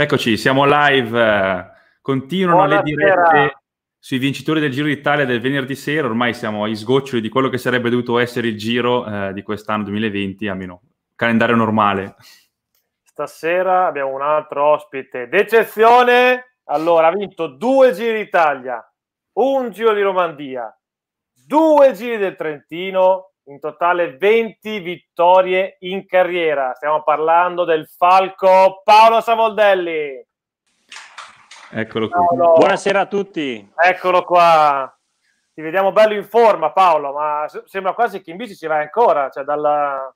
Eccoci, siamo live. Eh, continuano Buona le dirette sera. sui vincitori del Giro d'Italia del venerdì sera. Ormai siamo ai sgoccioli di quello che sarebbe dovuto essere il giro eh, di quest'anno 2020, almeno calendario normale. Stasera abbiamo un altro ospite d'eccezione. Allora, ha vinto due Giri d'Italia, un Giro di Romandia, due Giri del Trentino in totale 20 vittorie in carriera. Stiamo parlando del Falco Paolo Savoldelli. Eccolo qua. Paolo. Buonasera a tutti. Eccolo qua. Ti vediamo bello in forma Paolo, ma sembra quasi che in bici ci vai ancora, cioè dalla,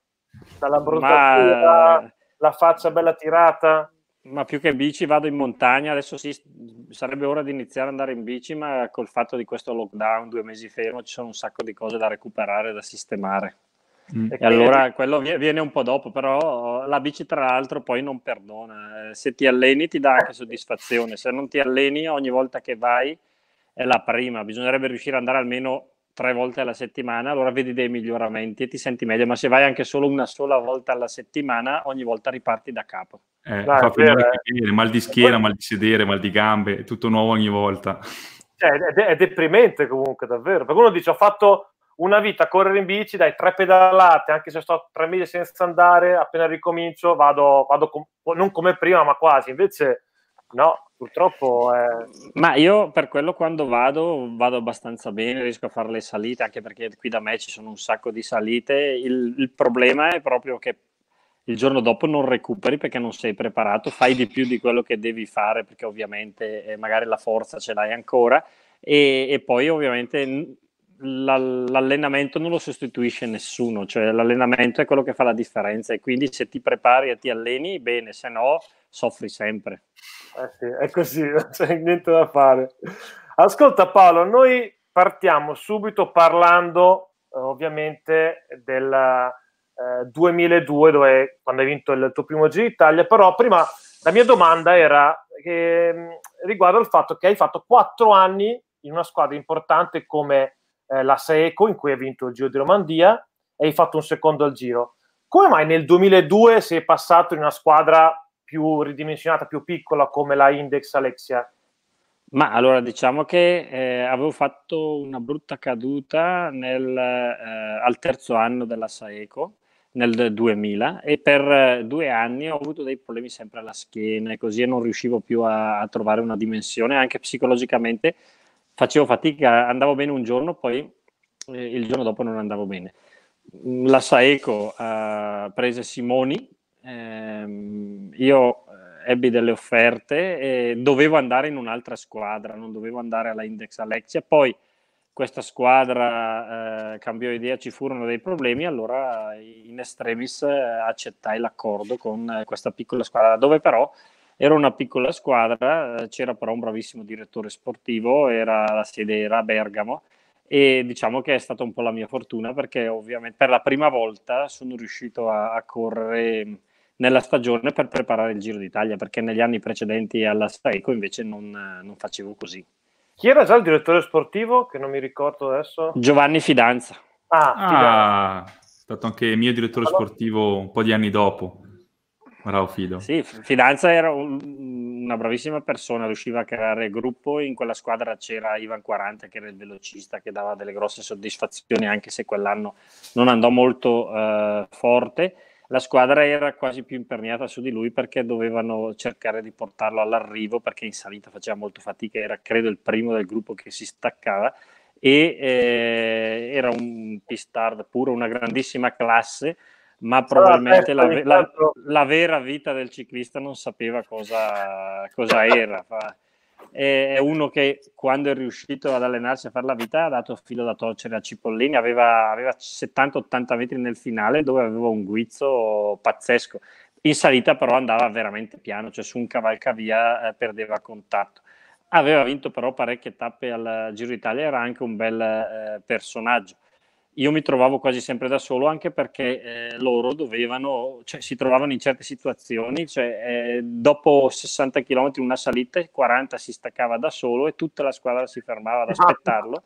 dalla brutta ma... la faccia bella tirata. Ma più che bici vado in montagna, adesso sì, sarebbe ora di iniziare ad andare in bici, ma col fatto di questo lockdown, due mesi fermo, ci sono un sacco di cose da recuperare, da sistemare. Mm. E allora quello viene un po' dopo, però la bici tra l'altro poi non perdona. Eh, se ti alleni ti dà anche soddisfazione, se non ti alleni ogni volta che vai è la prima. Bisognerebbe riuscire ad andare almeno tre volte alla settimana, allora vedi dei miglioramenti e ti senti meglio, ma se vai anche solo una sola volta alla settimana, ogni volta riparti da capo. Eh, Dai, per... bene, mal di schiena, mal di sedere, mal di gambe, è tutto nuovo ogni volta. Cioè, è, è, deprimente comunque, davvero. Perché uno dice, ho fatto una vita a correre in bici, dai, tre pedalate, anche se sto tre mesi senza andare, appena ricomincio vado, vado com- non come prima, ma quasi. Invece no, purtroppo... È... Eh, Ma io per quello quando vado, vado abbastanza bene, riesco a fare le salite, anche perché qui da me ci sono un sacco di salite. Il, il problema è proprio che il giorno dopo non recuperi perché non sei preparato, fai di più di quello che devi fare perché ovviamente eh, magari la forza ce l'hai ancora e, e poi ovviamente l'allenamento non lo sostituisce nessuno, cioè l'allenamento è quello che fa la differenza e quindi se ti prepari e ti alleni bene, se no soffri sempre. Eh sì, è così, non c'è niente da fare. Ascolta Paolo, noi partiamo subito parlando eh, ovviamente del eh, 2002 dove, quando hai vinto il tuo primo Giro d'Italia, però prima la mia domanda era eh, riguardo al fatto che hai fatto quattro anni in una squadra importante come eh, la Seco in cui hai vinto il Giro di Romandia e hai fatto un secondo al Giro. Come mai nel 2002 sei passato in una squadra più ridimensionata, più piccola come la Index Alexia? Ma allora diciamo che eh, avevo fatto una brutta caduta nel, eh, al terzo anno della Saeco nel 2000 e per eh, due anni ho avuto dei problemi sempre alla schiena e così non riuscivo più a, a trovare una dimensione anche psicologicamente facevo fatica, andavo bene un giorno poi eh, il giorno dopo non andavo bene. La Saeco eh, prese Simoni ehm, io eh, ebbi delle offerte e dovevo andare in un'altra squadra, non dovevo andare alla Index Alexia, poi questa squadra eh, cambiò idea, ci furono dei problemi, allora in extremis eh, accettai l'accordo con eh, questa piccola squadra, dove però era una piccola squadra, c'era però un bravissimo direttore sportivo, era, la sede era a Bergamo e diciamo che è stata un po' la mia fortuna perché ovviamente per la prima volta sono riuscito a, a correre nella stagione per preparare il Giro d'Italia, perché negli anni precedenti alla Sfeco invece non, non, facevo così. Chi era già il direttore sportivo, che non mi ricordo adesso? Giovanni Fidanza. Ah, ah Fidanza. ah è stato anche mio direttore allora... sportivo un po' di anni dopo. Bravo Fido. Sì, Fidanza era un, una bravissima persona, riusciva a creare gruppo, in quella squadra c'era Ivan 40 che era il velocista che dava delle grosse soddisfazioni anche se quell'anno non andò molto eh, forte la squadra era quasi più imperniata su di lui perché dovevano cercare di portarlo all'arrivo perché in salita faceva molto fatica, era credo il primo del gruppo che si staccava e eh, era un pistard puro, una grandissima classe, ma probabilmente la, la, la, vera vita del ciclista non sapeva cosa, cosa era è uno che quando è riuscito ad allenarsi a fare la vita ha dato filo da torcere a Cipollini, aveva, aveva 70-80 metri nel finale dove aveva un guizzo pazzesco. In salita però andava veramente piano, cioè su un cavalcavia eh, perdeva contatto. Aveva vinto però parecchie tappe al Giro d'Italia, era anche un bel eh, personaggio io mi trovavo quasi sempre da solo anche perché eh, loro dovevano, cioè, si trovavano in certe situazioni, cioè, eh, dopo 60 km una salita, 40 si staccava da solo e tutta la squadra si fermava ad esatto. aspettarlo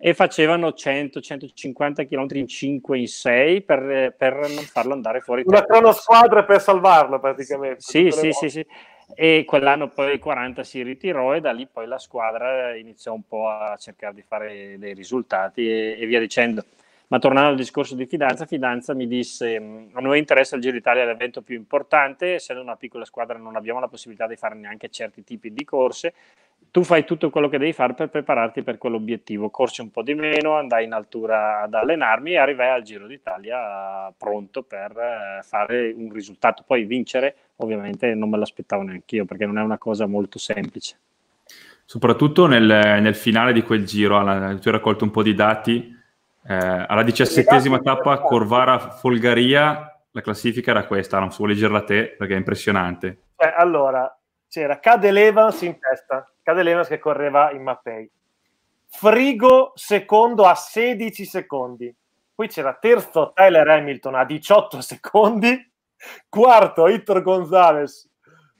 e facevano 100-150 km in 5, in 6 per, per non farlo andare fuori. Una cronosquadra per salvarlo praticamente. Sì, sì, sì, sì. E quell'anno poi il 40 si ritirò e da lì poi la squadra iniziò un po' a cercare di fare dei risultati e, e via dicendo. Ma tornando al discorso di Fidanza, Fidanza mi disse: mm, A noi interessa il Giro d'Italia, l'evento più importante. Essendo una piccola squadra, non abbiamo la possibilità di fare neanche certi tipi di corse. Tu fai tutto quello che devi fare per prepararti per quell'obiettivo. Corsi un po' di meno, andai in altura ad allenarmi e arrivai al Giro d'Italia pronto per eh, fare un risultato. Poi vincere, ovviamente, non me l'aspettavo neanche io perché non è una cosa molto semplice. Soprattutto nel, nel finale di quel giro, Alan, tu hai raccolto un po' di dati eh, alla diciassettesima tappa Corvara-Folgaria, la classifica era questa, non so leggerla a te perché è impressionante. Cioè, allora, c'era Cade Levans in testa, Cade Levans che correva in Mappei. Frigo secondo a 16 secondi, poi c'era terzo Tyler Hamilton a 18 secondi, quarto Hittor Gonzalez,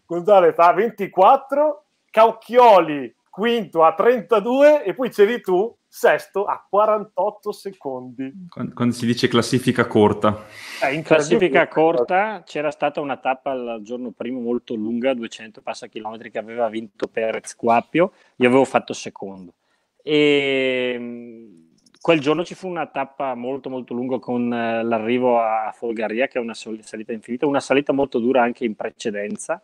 Gonzalez a 24, Caucchioli quinto a 32 e poi c'eri tu sesto a 48 secondi. Quando, si dice classifica corta. Eh, in classifica corta c'era stata una tappa il giorno prima molto lunga, 200 passa chilometri, che aveva vinto Perez Quappio, io avevo fatto secondo. E mm, quel giorno ci fu una tappa molto molto lunga con eh, l'arrivo a Folgaria, che è una salita infinita, una salita molto dura anche in precedenza.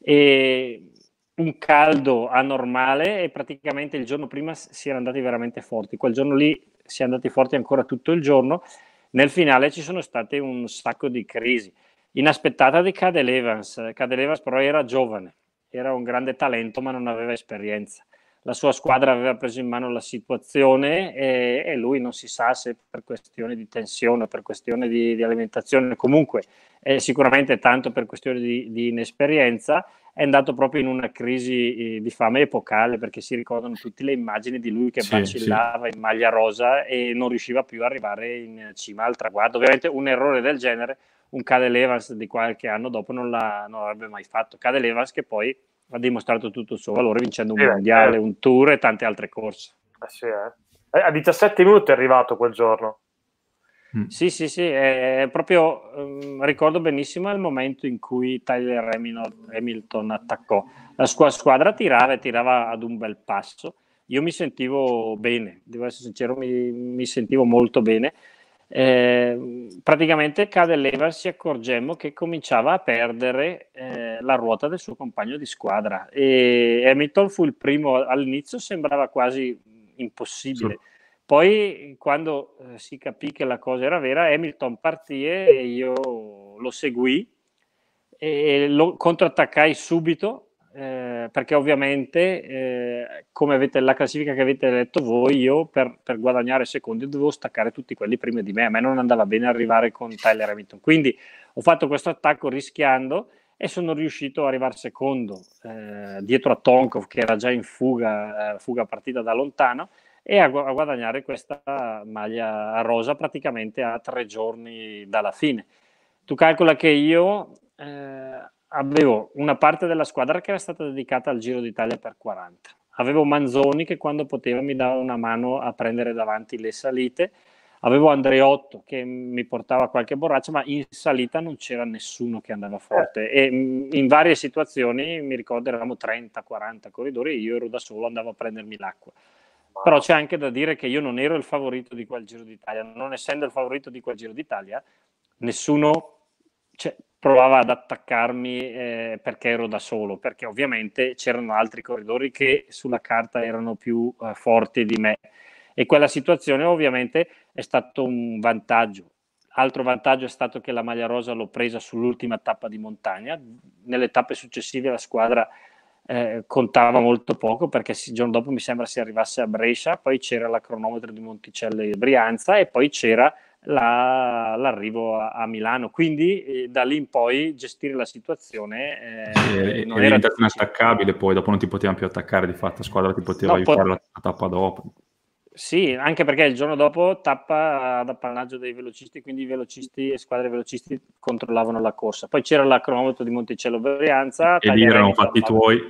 E un caldo anormale e praticamente il giorno prima si erano andati veramente forti. Quel giorno lì si è andati forti ancora tutto il giorno. Nel finale ci sono state un sacco di crisi. Inaspettata di Cadel Evans. Cadel Evans però era giovane, era un grande talento ma non aveva esperienza la sua squadra aveva preso in mano la situazione e, e lui non si sa se per questione di tensione, per questione di, di alimentazione, comunque eh, sicuramente tanto per questione di, di, inesperienza, è andato proprio in una crisi eh, di fame epocale perché si ricordano tutte le immagini di lui che vacillava sì. in maglia rosa e non riusciva più ad arrivare in cima al traguardo. Ovviamente un errore del genere, un Cade Evans di qualche anno dopo non, la, non l'avrebbe mai fatto. Cade Evans che poi ha dimostrato tutto il suo valore vincendo un eh, mondiale, eh. un tour e tante altre corse. Eh sì, eh. Eh, a 17 minuti è arrivato quel giorno. Mm. Sì, sì, sì, è proprio um, ricordo benissimo il momento in cui Tyler Hamilton attaccò. La sua squadra tirava e tirava ad un bel passo. Io mi sentivo bene, devo essere sincero, mi, mi sentivo molto bene eh, praticamente cade l'Eva si accorgemmo che cominciava a perdere eh, la ruota del suo compagno di squadra e Hamilton fu il primo all'inizio sembrava quasi impossibile sì. poi quando eh, si capì che la cosa era vera Hamilton partì e io lo seguì e lo contrattaccai subito eh, perché ovviamente eh, come avete la classifica che avete letto voi, io per, per, guadagnare secondi dovevo staccare tutti quelli prima di me, a me non andava bene arrivare con Tyler Hamilton, quindi ho fatto questo attacco rischiando e sono riuscito ad arrivare secondo eh, dietro a Tonkov che era già in fuga, eh, fuga partita da lontano e a, gu- a guadagnare questa maglia rosa praticamente a tre giorni dalla fine. Tu calcola che io eh, avevo una parte della squadra che era stata dedicata al Giro d'Italia per 40. Avevo Manzoni che quando poteva mi dava una mano a prendere davanti le salite. Avevo Andreotto che mi portava qualche borraccia, ma in salita non c'era nessuno che andava forte. E mm, in varie situazioni, mi ricordo, eravamo 30-40 corridori, io ero da solo, andavo a prendermi l'acqua. Però c'è anche da dire che io non ero il favorito di quel Giro d'Italia. Non essendo il favorito di quel Giro d'Italia, nessuno cioè, provava ad attaccarmi eh, perché ero da solo, perché ovviamente c'erano altri corridori che sulla carta erano più eh, forti di me. E quella situazione ovviamente è stato un vantaggio. Altro vantaggio è stato che la maglia rosa l'ho presa sull'ultima tappa di montagna. Nelle tappe successive la squadra eh, contava molto poco perché il giorno dopo mi sembra si arrivasse a Brescia, poi c'era la cronometro di Monticello e Brianza e poi c'era la, l'arrivo a, a, Milano. Quindi eh, da lì in poi gestire la situazione eh, e, non era inattaccabile, poi dopo non ti potevano più attaccare, di fatto la squadra ti poteva no, aiutare pot- la, la tappa dopo. Sì, anche perché il giorno dopo tappa ad appannaggio dei velocisti, quindi i velocisti e squadre velocisti controllavano la corsa. Poi c'era la cronometro di Monticello Brianza. E lì erano fatti tuoi.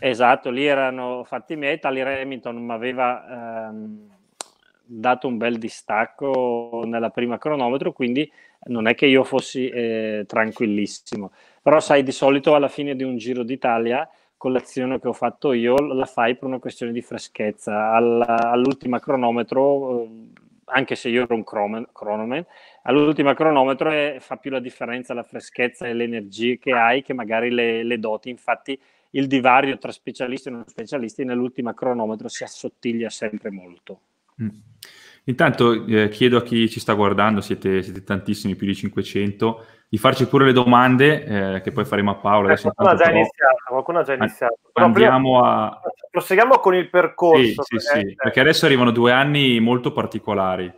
Esatto, lì erano fatti miei. Tali Remington mi aveva ehm, dato un bel distacco nella prima cronometro, quindi non è che io fossi eh, tranquillissimo. Però sai, di solito alla fine di un Giro d'Italia, con l'azione che ho fatto io, la fai per una questione di freschezza. Alla, all'ultima cronometro, eh, anche se io ero un cronoman, cronoman all'ultima cronometro è, eh, fa più la differenza la freschezza e le energie che hai che magari le, le doti. Infatti il divario tra specialisti e non specialisti nell'ultima cronometro si assottiglia sempre molto. Mm. Intanto eh, chiedo a chi ci sta guardando, siete, siete, tantissimi, più di 500, di farci pure le domande eh, che poi faremo a Paolo. Eh, qualcuno, ha già iniziato, qualcuno ha già iniziato. Andiamo a... Proseguiamo con il percorso. Sì, perché, sì, eh, sì, eh. perché adesso arrivano due anni molto particolari.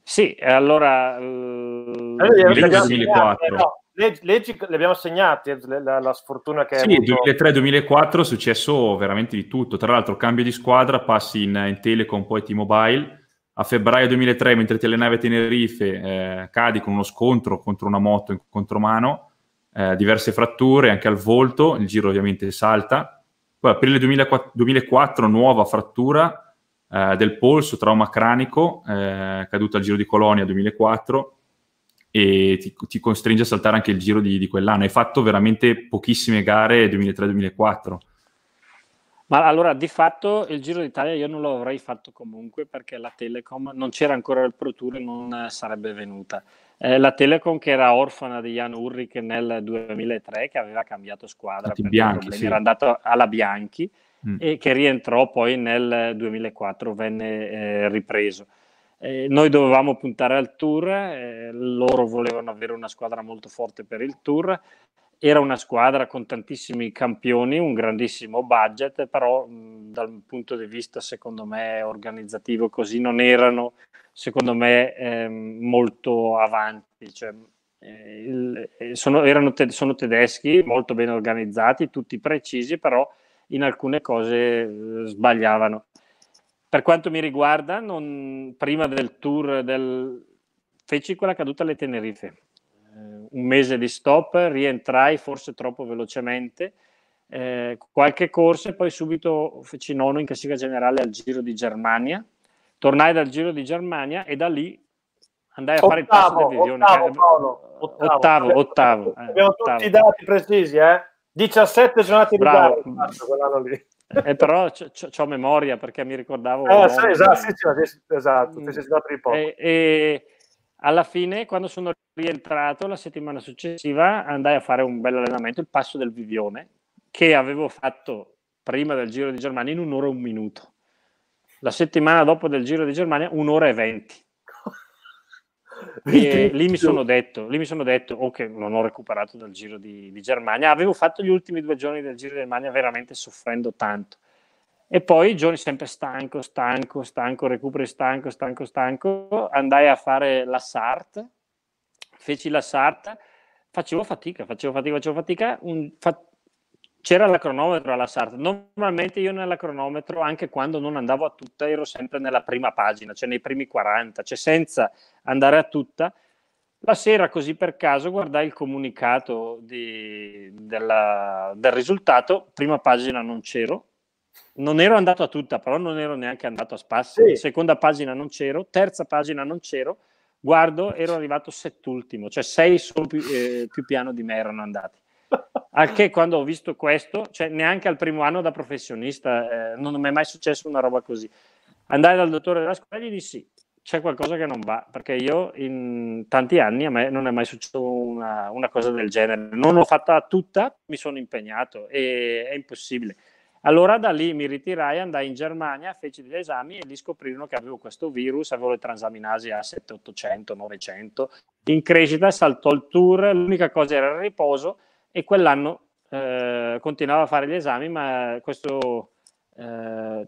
Sì, allora... Eh, 2004. No, leggi, leggi, le abbiamo segnate eh, la, la sfortuna che sì, avuto... 2003-2004 è successo veramente di tutto. Tra l'altro, cambio di squadra, passi in, in Telecom, poi T-Mobile. A febbraio 2003, mentre Telenave Tenerife eh, cadi con uno scontro contro una moto in contromano, eh, diverse fratture anche al volto, il giro ovviamente salta. Poi aprile 2004, 2004 nuova frattura eh, del polso, trauma cranico, eh, caduta al giro di Colonia 2004 e ti, ti, costringe a saltare anche il giro di, di quell'anno. Hai fatto veramente pochissime gare 2003-2004. Ma allora di fatto il Giro d'Italia io non lo avrei fatto comunque perché la Telecom non c'era ancora il Pro Tour e non sarebbe venuta. Eh, la Telecom che era orfana di Jan Ulrich nel 2003 che aveva cambiato squadra Tutti bianchi, sì. era andato alla Bianchi mm. e che rientrò poi nel 2004 venne eh, ripreso. Eh, noi dovevamo puntare al tour, eh, loro volevano avere una squadra molto forte per il tour, era una squadra con tantissimi campioni, un grandissimo budget, però mh, dal punto di vista secondo me organizzativo così non erano secondo me eh, molto avanti. Cioè, eh, il, eh, sono, erano te, sono tedeschi molto ben organizzati, tutti precisi, però in alcune cose eh, sbagliavano. Per quanto mi riguarda, non, prima del tour del, feci quella caduta alle Tenerife, eh, un mese di stop, rientrai forse troppo velocemente, eh, qualche corsa e poi subito feci nono in classifica generale al Giro di Germania, tornai dal Giro di Germania e da lì andai a ottavo, fare il passo del Vivione. Ottavo, eh, Paolo, ottavo, ottavo. ottavo, eh, abbiamo, ottavo, abbiamo eh, tutti i dati precisi, eh? 17 giornate Bravo. di gara quell'anno lì. Eh, però ho memoria perché mi ricordavo. Eh, sì, esatto, sì, sì, esatto, mm. ti sei di poco. E, e, alla fine, quando sono rientrato la settimana successiva, andai a fare un bel allenamento, il passo del Vivione, che avevo fatto prima del Giro di Germania in un'ora e un minuto. La settimana dopo del Giro di Germania, un'ora e venti. E lì, mi sono detto, lì mi sono detto, o okay, che non ho recuperato dal Giro di, di, Germania, avevo fatto gli ultimi due giorni del Giro di Germania veramente soffrendo tanto. E poi giorni sempre stanco, stanco, stanco, recuperi stanco, stanco, stanco, andai a fare la SART, feci la SART, facevo fatica, facevo fatica, facevo fatica, un, fa, c'era la cronometro alla SART. Normalmente io nella cronometro, anche quando non andavo a tutta, ero sempre nella prima pagina, cioè nei primi 40, cioè senza andare a tutta. La sera, così per caso, guardai il comunicato di, della, del risultato, prima pagina non c'ero, non ero andato a tutta, però non ero neanche andato a spassi, sì. seconda pagina non c'ero, terza pagina non c'ero, guardo, ero arrivato settultimo, cioè sei solo più, eh, più piano di me erano andati. Anche quando ho visto questo, cioè neanche al primo anno da professionista, eh, non mi è mai successo una roba così. Andai dal dottore della scuola e gli dissi: c'è qualcosa che non va, perché io in tanti anni a me non è mai successo una, una cosa del genere. Non l'ho fatta tutta, mi sono impegnato e è impossibile. Allora da lì mi ritirai, andai in Germania, feci degli esami e lì scoprirono che avevo questo virus, avevo le transaminasi a 7, 800, 900, in crescita, saltò il tour, l'unica cosa era il riposo e quell'anno eh, continuava a fare gli esami, ma questo eh,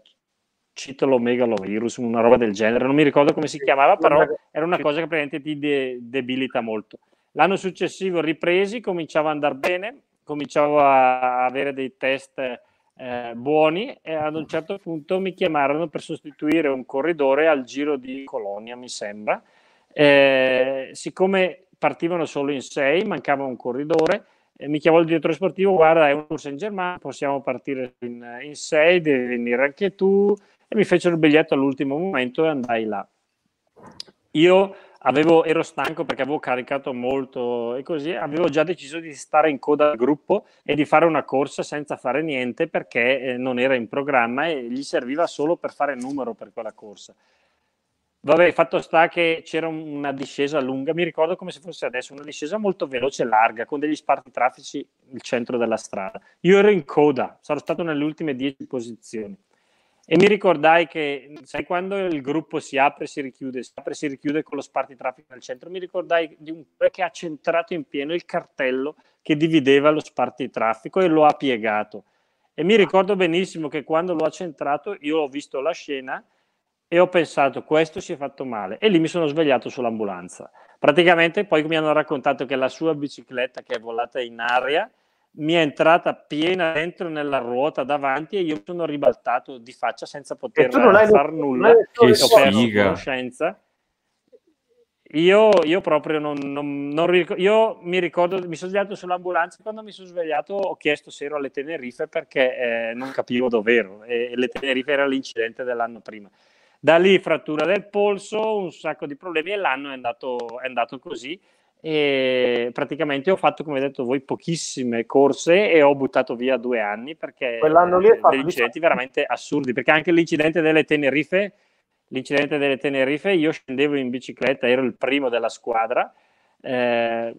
citomegalovirus, una roba del genere, non mi ricordo come si chiamava, però era una cosa che praticamente ti de- debilita molto. L'anno successivo ripresi, cominciavo a andare bene, cominciavo a avere dei test eh, buoni e ad un certo punto mi chiamarono per sostituire un corridore al giro di Colonia, mi sembra. Eh, siccome partivano solo in sei, mancava un corridore, mi chiamò il direttore sportivo, guarda è un San Germain, possiamo partire in, in sei, devi venire anche tu, e mi fecero il biglietto all'ultimo momento e andai là. Io avevo, ero stanco perché avevo caricato molto e così, avevo già deciso di stare in coda al gruppo e di fare una corsa senza fare niente perché eh, non era in programma e gli serviva solo per fare il numero per quella corsa. Vabbè, fatto sta che c'era una discesa lunga, mi ricordo come se fosse adesso, una discesa molto veloce e larga, con degli sparti traffici nel centro della strada. Io ero in coda, sono stato nelle ultime dieci posizioni. E mi ricordai che, sai, quando il gruppo si apre e si richiude, si apre e si richiude con lo sparti traffico nel centro, mi ricordai di un che ha centrato in pieno il cartello che divideva lo sparti traffico e lo ha piegato. E mi ricordo benissimo che quando lo ha centrato, io ho visto la scena e ho pensato questo si è fatto male e lì mi sono svegliato sull'ambulanza. Praticamente poi mi hanno raccontato che la sua bicicletta che è volata in aria mi è entrata piena dentro nella ruota davanti e io sono ribaltato di faccia senza poter fare nulla. Che sfiga. Io, io, proprio non, non, non ric- io mi ricordo, mi sono svegliato sull'ambulanza quando mi sono svegliato ho chiesto se ero alle Tenerife perché eh, non capivo dove ero e, e le Tenerife era l'incidente dell'anno prima. Da lì frattura del polso, un sacco di problemi e l'anno è andato, è andato così. E praticamente ho fatto, come detto voi, pochissime corse e ho buttato via due anni perché Quell'anno lì eh, è fatto, degli incidenti veramente assurdi, perché anche l'incidente delle Tenerife, l'incidente delle Tenerife, io scendevo in bicicletta, ero il primo della squadra. Eh,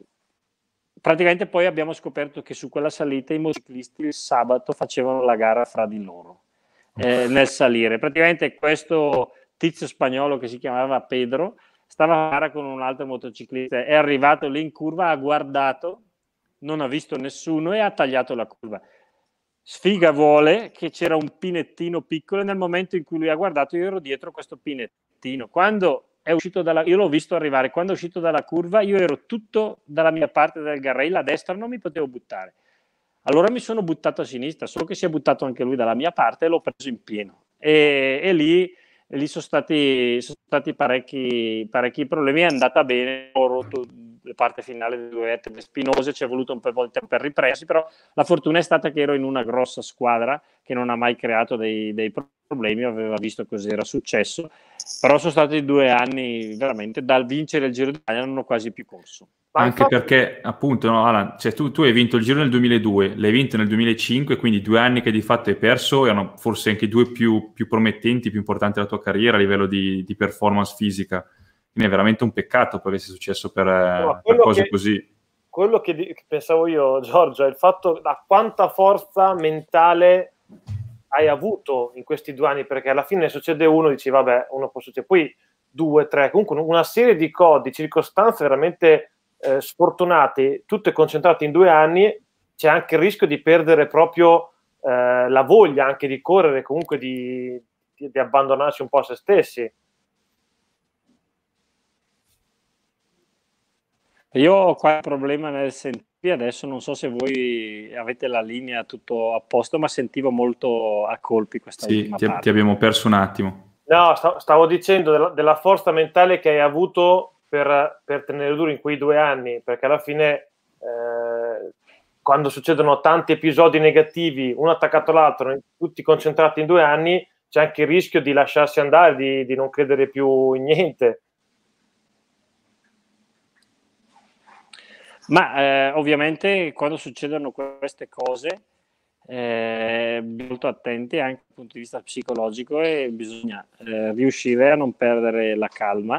praticamente poi abbiamo scoperto che su quella salita i motociclisti il sabato facevano la gara fra di loro eh, nel salire. Praticamente questo tizio spagnolo che si chiamava Pedro stava a gara con un altro motociclista, è arrivato lì in curva, ha guardato, non ha visto nessuno e ha tagliato la curva. Sfiga vuole che c'era un pinettino piccolo e nel momento in cui lui ha guardato io ero dietro questo pinettino. Quando è uscito dalla, io l'ho visto arrivare, quando è uscito dalla curva io ero tutto dalla mia parte del garrella, a destra non mi potevo buttare. Allora mi sono buttato a sinistra, solo che si è buttato anche lui dalla mia parte e l'ho preso in pieno. E, e lì, lì, sono stati, sono stati parecchi, parecchi, problemi, è andata bene, ho rotto la parte finale delle duette spinose, ci è voluto un po' di tempo per ripresi, però la fortuna è stata che ero in una grossa squadra che non ha mai creato dei, dei problemi, aveva visto cos'era successo però sono stati due anni veramente dal vincere il Giro d'Italia non ho quasi più corso. Anche perché appunto no, Alan, cioè, tu, tu, hai vinto il Giro nel 2002, l'hai vinto nel 2005, quindi due anni che di fatto hai perso erano forse anche i due più, più, promettenti, più importanti della tua carriera a livello di, di, performance fisica. Quindi è veramente un peccato che avesse successo per, no, eh, per cose che, così. Quello che pensavo io, Giorgio, è il fatto da quanta forza mentale hai avuto in questi due anni, perché alla fine succede uno, dici vabbè, uno può succedere, poi due, tre, comunque una serie di codi, circostanze veramente eh, sfortunate, tutte concentrate in due anni, c'è anche il rischio di perdere proprio eh, la voglia anche di correre, comunque di, di, di abbandonarsi un po' a se stessi. Io ho qualche problema nel sentire adesso non so se voi avete la linea tutto a posto, ma sentivo molto a colpi questa sì, ultima ti, parte. Ti abbiamo perso un attimo. No, stavo dicendo della, della forza mentale che hai avuto per, per, tenere duro in quei due anni, perché alla fine eh, quando succedono tanti episodi negativi, uno attaccato all'altro, tutti concentrati in due anni, c'è anche il rischio di lasciarsi andare, di, di non credere più in niente. Ma eh, ovviamente quando succedono queste cose eh, bisogna molto attenti anche dal punto di vista psicologico e bisogna eh, riuscire a non perdere la calma,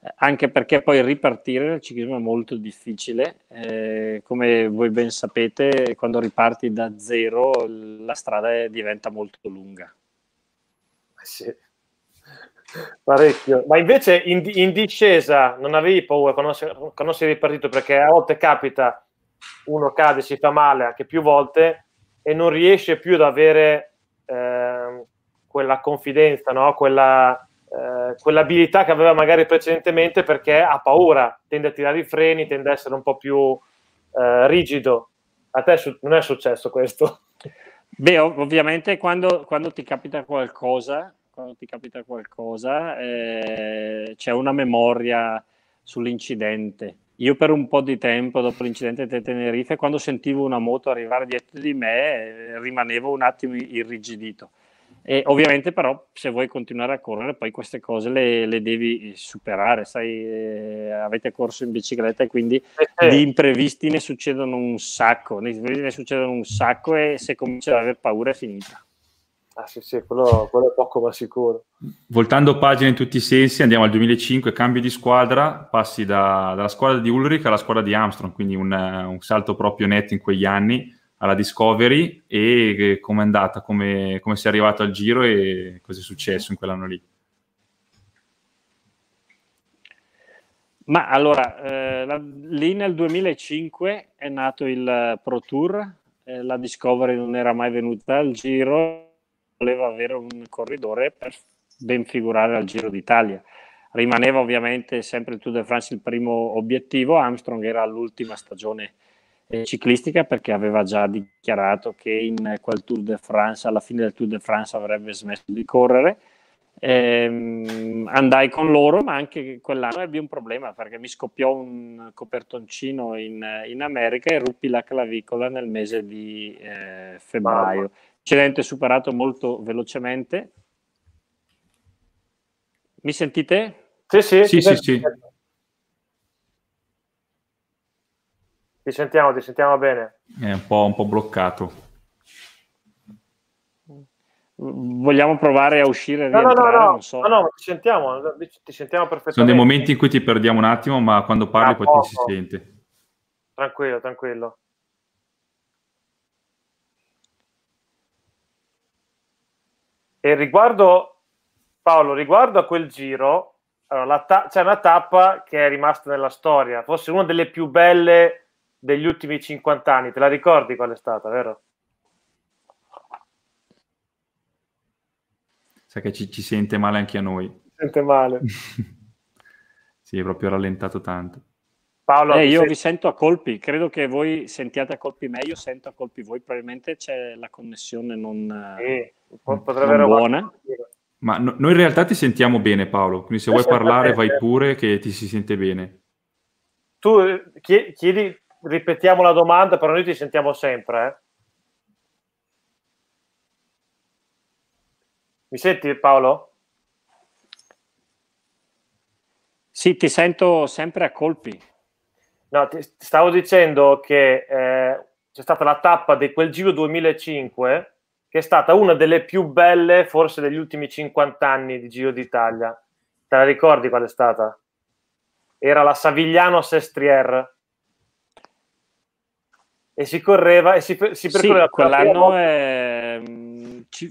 eh, anche perché poi ripartire nel ciclismo è molto difficile. Eh, come voi ben sapete, quando riparti da zero la strada eh, diventa molto lunga. Eh sì parecchio. Ma invece in, in, discesa non avevi paura quando, quando sei ripartito perché a volte capita uno cade, si fa male anche più volte e non riesce più ad avere eh, quella confidenza, no? quella, eh, quell'abilità che aveva magari precedentemente perché ha paura, tende a tirare i freni, tende a essere un po' più eh, rigido. A te non è successo questo? Beh, ovviamente quando, quando ti capita qualcosa quando ti capita qualcosa, eh, c'è una memoria sull'incidente. Io per un po' di tempo dopo l'incidente di Tenerife, quando sentivo una moto arrivare dietro di me, eh, rimanevo un attimo irrigidito. E ovviamente però se vuoi continuare a correre poi queste cose le, le devi superare, sai, eh, avete corso in bicicletta e quindi eh. di imprevisti ne succedono un sacco, ne, ne succedono un sacco e se cominci ad aver paura è finita. Ah, sì, sì, quello, quello, è poco ma sicuro. Voltando pagina in tutti i sensi, andiamo al 2005, cambio di squadra, passi da, dalla squadra di Ulrich alla squadra di Armstrong, quindi un, un salto proprio netto in quegli anni alla Discovery e eh, com'è andata, come, come, sei arrivato al giro e cosa è successo in quell'anno lì. Ma allora, eh, la, lì nel 2005 è nato il Pro Tour, eh, la Discovery non era mai venuta al giro voleva avere un corridore per ben figurare al Giro d'Italia. Rimaneva ovviamente sempre il Tour de France il primo obiettivo, Armstrong era l'ultima stagione eh, ciclistica perché aveva già dichiarato che in quel Tour de France, alla fine del Tour de France avrebbe smesso di correre. Ehm, andai con loro, ma anche quell'anno ebbi un problema perché mi scoppiò un copertoncino in, in America e ruppi la clavicola nel mese di eh, febbraio. Eccellente, superato molto velocemente. Mi sentite? Sì, sì, sì, sì, sì. Ti sentiamo, ti sentiamo bene. È un po', un po' bloccato. Vogliamo provare a uscire? No, no, no, no, so. no, no, ti sentiamo, ti sentiamo perfettamente. Sono dei momenti in cui ti perdiamo un attimo, ma quando parli ah, poi ti si sente. Tranquillo, tranquillo. E riguardo, Paolo, riguardo a quel giro, allora, ta- c'è una tappa che è rimasta nella storia, forse una delle più belle degli ultimi 50 anni. Te la ricordi qual è stata, vero? Sai che ci, ci sente male anche a noi. Si sente male. sì, è proprio rallentato tanto. Paolo, eh, io se... vi sento a colpi, credo che voi sentiate a colpi me, io sento a colpi voi, probabilmente c'è la connessione non, eh, non buona. Ma no, noi in realtà ti sentiamo bene Paolo, quindi se io vuoi parlare vai pure che ti si sente bene. Tu eh, chiedi, ripetiamo la domanda, però noi ti sentiamo sempre. Eh? Mi senti Paolo? Sì, ti sento sempre a colpi. No, ti, stavo dicendo che eh, c'è stata la tappa di quel Giro 2005 che è stata una delle più belle forse degli ultimi 50 anni di Giro d'Italia. Te la ricordi qual è stata? Era la Savigliano Sestrier. e si correva e si, si percorreva sì, quell'anno è... Mm, ci...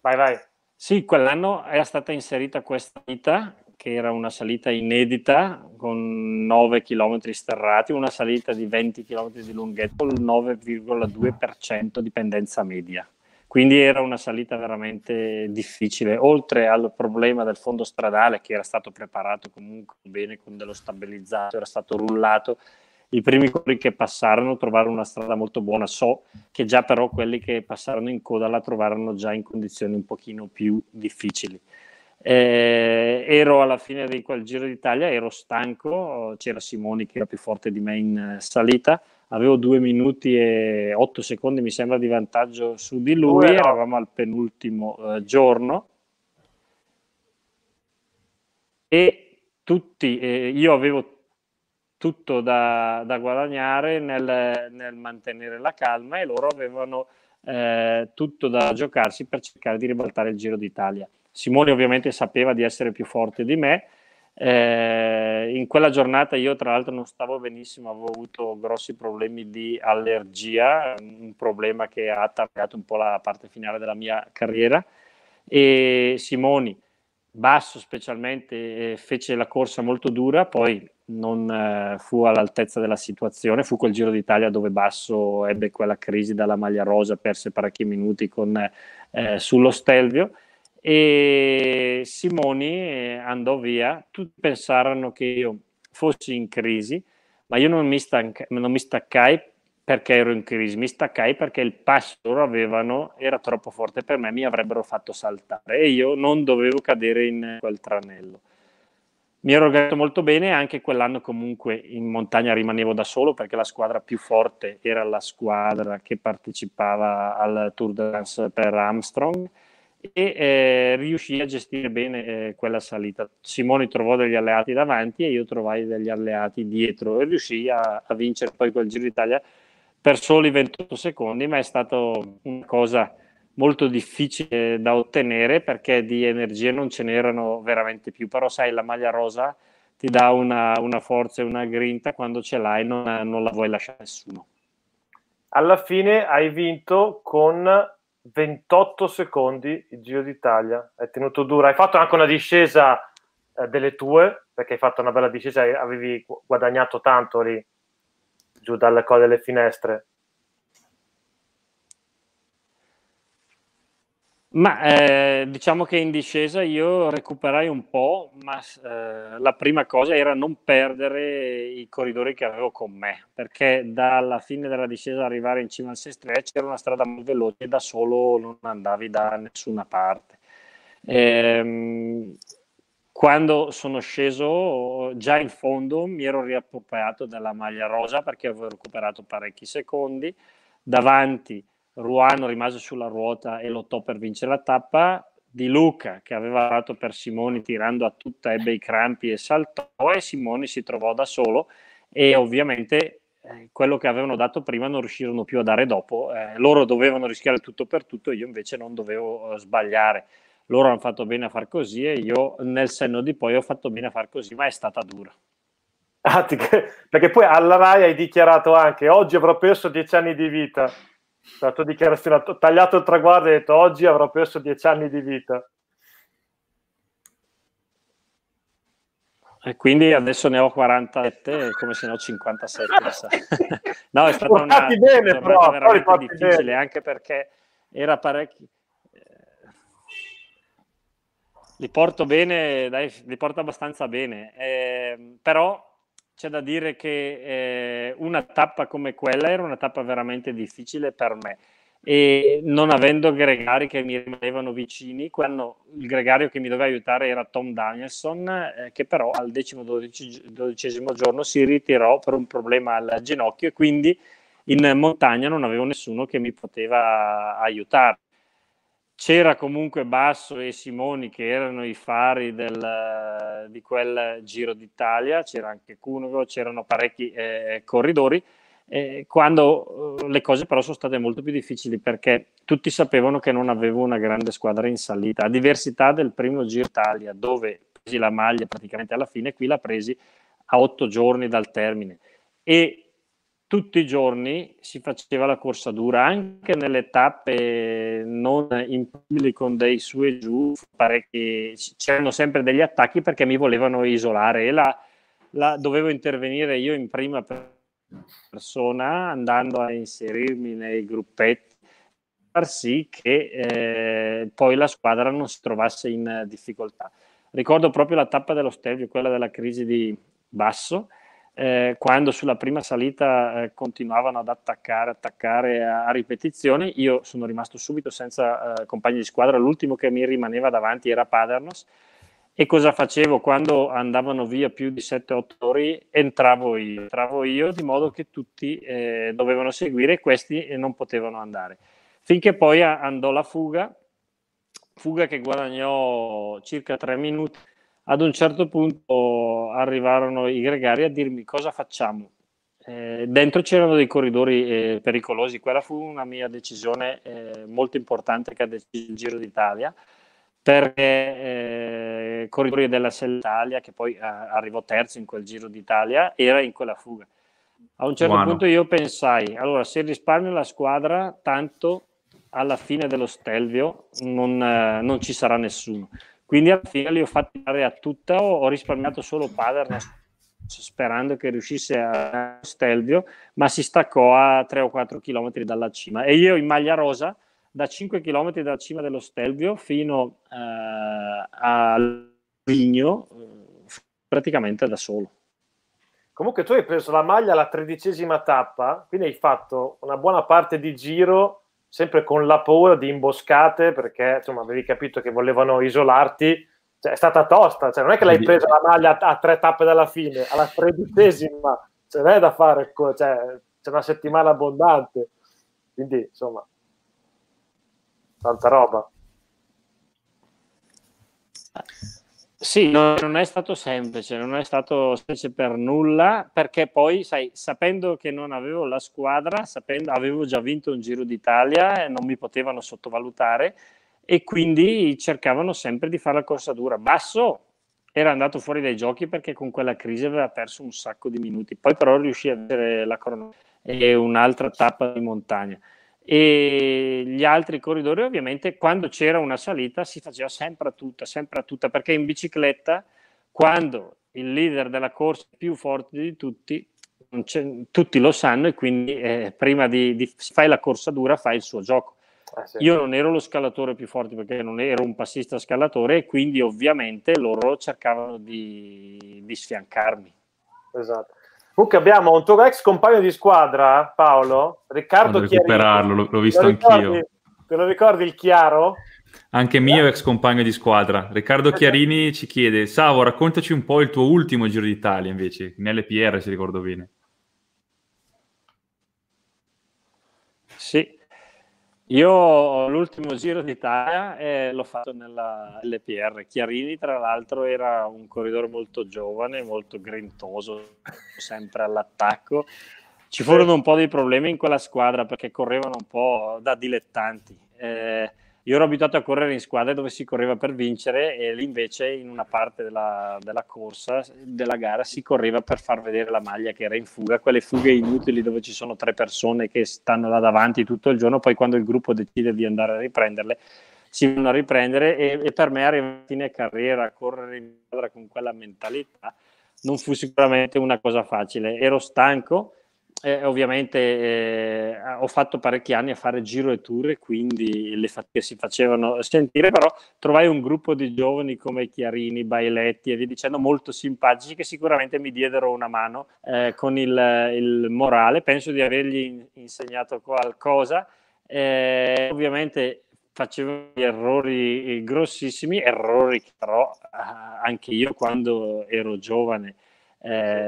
vai vai sì quell'anno era stata inserita questa vita che era una salita inedita con 9 km sterrati, una salita di 20 km di lunghezza con il 9,2% di pendenza media. Quindi era una salita veramente difficile, oltre al problema del fondo stradale che era stato preparato comunque bene con dello stabilizzato, era stato rullato, i primi corri che passarono trovarono una strada molto buona. So che già però quelli che passarono in coda la trovarono già in condizioni un pochino più difficili. Eh, ero alla fine di quel Giro d'Italia, ero stanco, c'era Simoni che era più forte di me in eh, salita, avevo due minuti e otto secondi mi sembra di vantaggio su di lui, no. eravamo al penultimo eh, giorno e tutti, eh, io avevo tutto da, da guadagnare nel, nel, mantenere la calma e loro avevano eh, tutto da giocarsi per cercare di ribaltare il Giro d'Italia Simone ovviamente sapeva di essere più forte di me. Eh, in quella giornata io tra l'altro non stavo benissimo, avevo avuto grossi problemi di allergia, un problema che ha attaccato un po' la parte finale della mia carriera e Simoni, basso specialmente, eh, fece la corsa molto dura, poi non eh, fu all'altezza della situazione, fu quel Giro d'Italia dove Basso ebbe quella crisi dalla maglia rosa, perse parecchi minuti con, eh, sullo Stelvio e Simoni eh, andò via, tutti pensarono che io fossi in crisi, ma io non mi, stanca, non mi staccai perché ero in crisi, mi staccai perché il passo loro avevano era troppo forte per me, mi avrebbero fatto saltare e io non dovevo cadere in quel tranello. Mi ero organizzato molto bene, anche quell'anno comunque in montagna rimanevo da solo perché la squadra più forte era la squadra che partecipava al Tour de France per Armstrong e eh, riuscì a gestire bene eh, quella salita. Simone trovò degli alleati davanti e io trovai degli alleati dietro e riuscì a, a vincere poi quel Giro d'Italia per soli 28 secondi, ma è stata una cosa molto difficile da ottenere perché di energie non ce n'erano veramente più, però sai la maglia rosa ti dà una, una forza e una grinta quando ce l'hai non, non la vuoi lasciare nessuno. Alla fine hai vinto con 28 secondi il Giro d'Italia, hai tenuto dura, hai fatto anche una discesa eh, delle tue, perché hai fatto una bella discesa, avevi guadagnato tanto lì, giù dalle colle delle finestre. Ma eh, diciamo che in discesa io recuperai un po', ma eh, la prima cosa era non perdere i corridori che avevo con me, perché dalla fine della discesa arrivare in cima al 6-3 c'era una strada molto veloce e da solo non andavi da nessuna parte. E, ehm, quando sono sceso già in fondo mi ero riappropriato della maglia rosa perché avevo recuperato parecchi secondi, davanti Ruano rimase sulla ruota e lottò per vincere la tappa, di Luca che aveva dato per Simoni tirando a tutta ebbe i crampi e saltò e Simoni si trovò da solo e ovviamente eh, quello che avevano dato prima non riuscirono più a dare dopo, eh, loro dovevano rischiare tutto per tutto, io invece non dovevo eh, sbagliare, loro hanno fatto bene a far così e io nel senno di poi ho fatto bene a far così, ma è stata dura. Ah, ti... perché poi alla RAI hai dichiarato anche oggi avrò perso dieci anni di vita la tua dichiarazione, ha tagliato il traguardo e ha detto oggi avrò perso dieci anni di vita. E quindi adesso ne ho 47, come se ne ho 57. no, è stata una bene, però, veramente difficile, bene. anche perché era parecchio... Eh, li porto bene, dai, li porto abbastanza bene, eh, però c'è da dire che eh, una tappa come quella era una tappa veramente difficile per me e non avendo gregari che mi rimanevano vicini, quando il gregario che mi doveva aiutare era Tom Danielson, eh, che però al decimo dodicesimo giorno si ritirò per un problema al ginocchio e quindi in montagna non avevo nessuno che mi poteva aiutare c'era comunque Basso e Simoni che erano i fari del, di quel Giro d'Italia, c'era anche Cunego, c'erano parecchi eh, eh corridori, eh, quando le cose però sono state molto più difficili perché tutti sapevano che non avevo una grande squadra in salita, a diversità del primo Giro d'Italia dove presi la maglia praticamente alla fine, qui l'ha presi a otto giorni dal termine e tutti i giorni si faceva la corsa dura, anche nelle tappe non in impossibili con dei su e giù, pare che c'erano sempre degli attacchi perché mi volevano isolare e la, là dovevo intervenire io in prima persona andando a inserirmi nei gruppetti far sì che eh, poi la squadra non si trovasse in difficoltà. Ricordo proprio la tappa dello Stelvio, quella della crisi di Basso, eh, quando sulla prima salita eh, continuavano ad attaccare, attaccare a, a, ripetizione, io sono rimasto subito senza eh, compagni di squadra, l'ultimo che mi rimaneva davanti era Padernos e cosa facevo quando andavano via più di 7-8 ore? Entravo io, entravo io di modo che tutti eh, dovevano seguire e questi eh, non potevano andare. Finché poi andò la fuga, fuga che guadagnò circa 3 minuti ad un certo punto arrivarono i gregari a dirmi cosa facciamo. Eh, dentro c'erano dei corridori eh, pericolosi, quella fu una mia decisione eh, molto importante che ha deciso il Giro d'Italia, perché eh, corridori della Sellalia, che poi eh, arrivò terzo in quel Giro d'Italia, era in quella fuga. A un certo Buono. punto io pensai, allora se risparmio la squadra, tanto alla fine dello Stelvio non, eh, non ci sarà nessuno. Quindi alla fine li ho fatti dare a tutta, ho risparmiato solo Paderno sperando che riuscisse a Stelvio, ma si staccò a 3 o 4 km dalla cima. E io in maglia rosa, da 5 km dalla cima dello Stelvio fino eh, al Vigno, praticamente da solo. Comunque tu hai preso la maglia alla tredicesima tappa, quindi hai fatto una buona parte di giro sempre con la paura di imboscate perché insomma avevi capito che volevano isolarti. Cioè, è stata tosta, cioè, non è che l'hai presa la maglia a, a tre tappe dalla fine, alla tredicesima, ce n'è da fare, cioè, c'è una settimana abbondante. Quindi, insomma, tanta roba. Sì, no, non è stato semplice, non è stato semplice per nulla, perché poi, sai, sapendo che non avevo la squadra, sapendo, avevo già vinto un Giro d'Italia e non mi potevano sottovalutare e quindi cercavano sempre di fare la corsa dura. Basso era andato fuori dai giochi perché con quella crisi aveva perso un sacco di minuti, poi però riuscì a avere la cronaca e un'altra tappa di montagna e gli altri corridori ovviamente quando c'era una salita si faceva sempre a tutta, sempre a tutta, perché in bicicletta quando il leader della corsa è più forte di tutti, tutti lo sanno e quindi eh, prima di, di fare la corsa dura fai il suo gioco. Ah, sì. Io non ero lo scalatore più forte perché non ero un passista scalatore e quindi ovviamente loro cercavano di, di sfiancarmi. Esatto. Comunque abbiamo un tuo ex compagno di squadra, Paolo, Riccardo Vado recuperarlo, l'ho, l'ho visto ricordi, anch'io. Te lo ricordi il Chiaro? Anche mio ex compagno di squadra. Riccardo eh, Chiarini ci chiede, Savo, raccontaci un po' il tuo ultimo Giro d'Italia invece, nell'EPR, se ricordo bene. Sì, io l'ultimo giro d'Italia eh, l'ho fatto nella LPR. Chiarini, tra l'altro, era un corridore molto giovane, molto grintoso, sempre all'attacco. Ci furono un po' dei problemi in quella squadra perché correvano un po' da dilettanti. Eh, io ero abituato a correre in squadre dove si correva per vincere e lì invece in una parte della, della, corsa, della gara, si correva per far vedere la maglia che era in fuga, quelle fughe inutili dove ci sono tre persone che stanno là davanti tutto il giorno, poi quando il gruppo decide di andare a riprenderle, si vanno a riprendere e, e per me arrivare a fine carriera, correre in squadra con quella mentalità, non fu sicuramente una cosa facile. Ero stanco eh, ovviamente eh, ho fatto parecchi anni a fare giro e tour e quindi le fatiche si facevano sentire, però trovai un gruppo di giovani come Chiarini, Bailetti e via dicendo molto simpatici che sicuramente mi diedero una mano eh, con il, il, morale, penso di avergli insegnato qualcosa. Eh, ovviamente facevo errori eh, grossissimi, errori che però eh, anche io quando ero giovane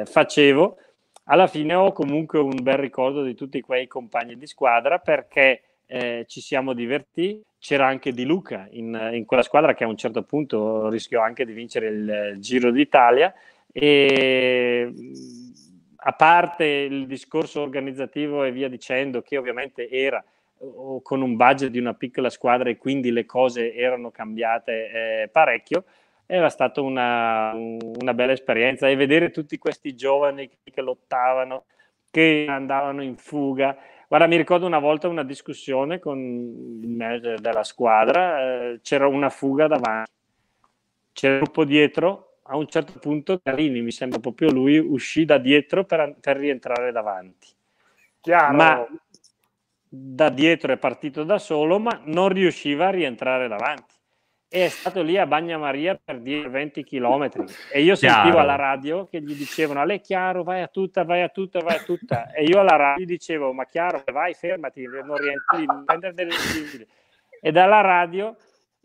facevo alla fine ho comunque un bel ricordo di tutti quei compagni di squadra perché eh, ci siamo divertiti. C'era anche Di Luca in, in, quella squadra che a un certo punto rischiò anche di vincere il Giro d'Italia. E a parte il discorso organizzativo e via dicendo, che ovviamente era con un budget di una piccola squadra e quindi le cose erano cambiate eh, parecchio, era stata una, una, bella esperienza e vedere tutti questi giovani che lottavano, che andavano in fuga. Guarda, mi ricordo una volta una discussione con il manager della squadra, eh, c'era una fuga davanti, c'era un gruppo dietro, a un certo punto Carini, mi sembra proprio lui, uscì da dietro per, per rientrare davanti. Chiaro. Ma da dietro è partito da solo, ma non riusciva a rientrare davanti è stato lì a Bagnamaria per 20 km e io sentivo chiaro. alla radio che gli dicevano Ale Chiaro vai a tutta, vai a tutta, vai a tutta e io alla radio gli dicevo ma Chiaro vai fermati, non rientri, non prendere delle decisioni e dalla radio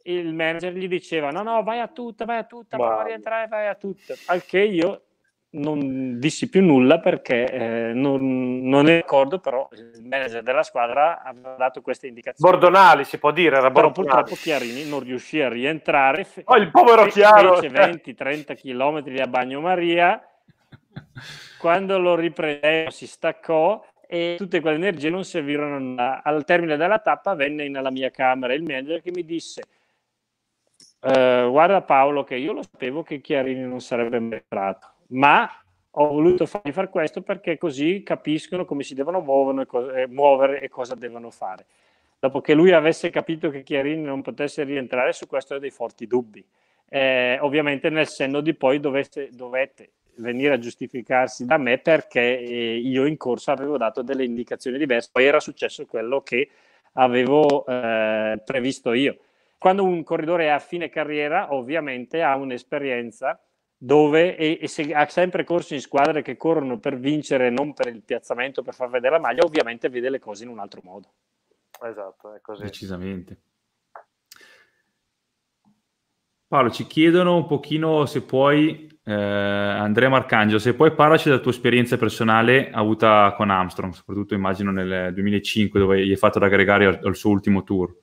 il manager gli diceva no no vai a tutta, vai a tutta, prova a rientrare, vai a tutta al che io non dissi più nulla perché eh, non, non ne ricordo, però il manager della squadra aveva dato queste indicazioni. Bordonali si può dire, era Bordonali. Però purtroppo Chiarini non riuscì a rientrare. Fe- oh, il povero Chiaro! Fece 20-30 km da Bagnomaria. Quando lo riprese si staccò e tutte quelle energie non servirono a... nulla. Al termine della tappa venne nella mia camera il manager che mi disse eh, guarda Paolo che io lo sapevo che Chiarini non sarebbe entrato ma ho voluto fargli fare questo perché così capiscono come si devono eh, muovere e, cosa devono fare. Dopo che lui avesse capito che Chiarini non potesse rientrare, su questo ho dei forti dubbi. Eh, ovviamente nel senno di poi dovesse, dovette venire a giustificarsi da me perché eh, io in corsa avevo dato delle indicazioni diverse, poi era successo quello che avevo eh, previsto io. Quando un corridore è a fine carriera, ovviamente ha un'esperienza dove e, e se, ha sempre corso in squadre che corrono per vincere, non per il piazzamento, per far vedere la maglia, ovviamente vede le cose in un altro modo. Esatto, è così. Decisamente. Paolo, ci chiedono un pochino se puoi, eh, Andrea Marcangio, se puoi parlaci della tua esperienza personale avuta con Armstrong, soprattutto immagino nel 2005 dove gli hai fatto da gregario al, al suo ultimo tour.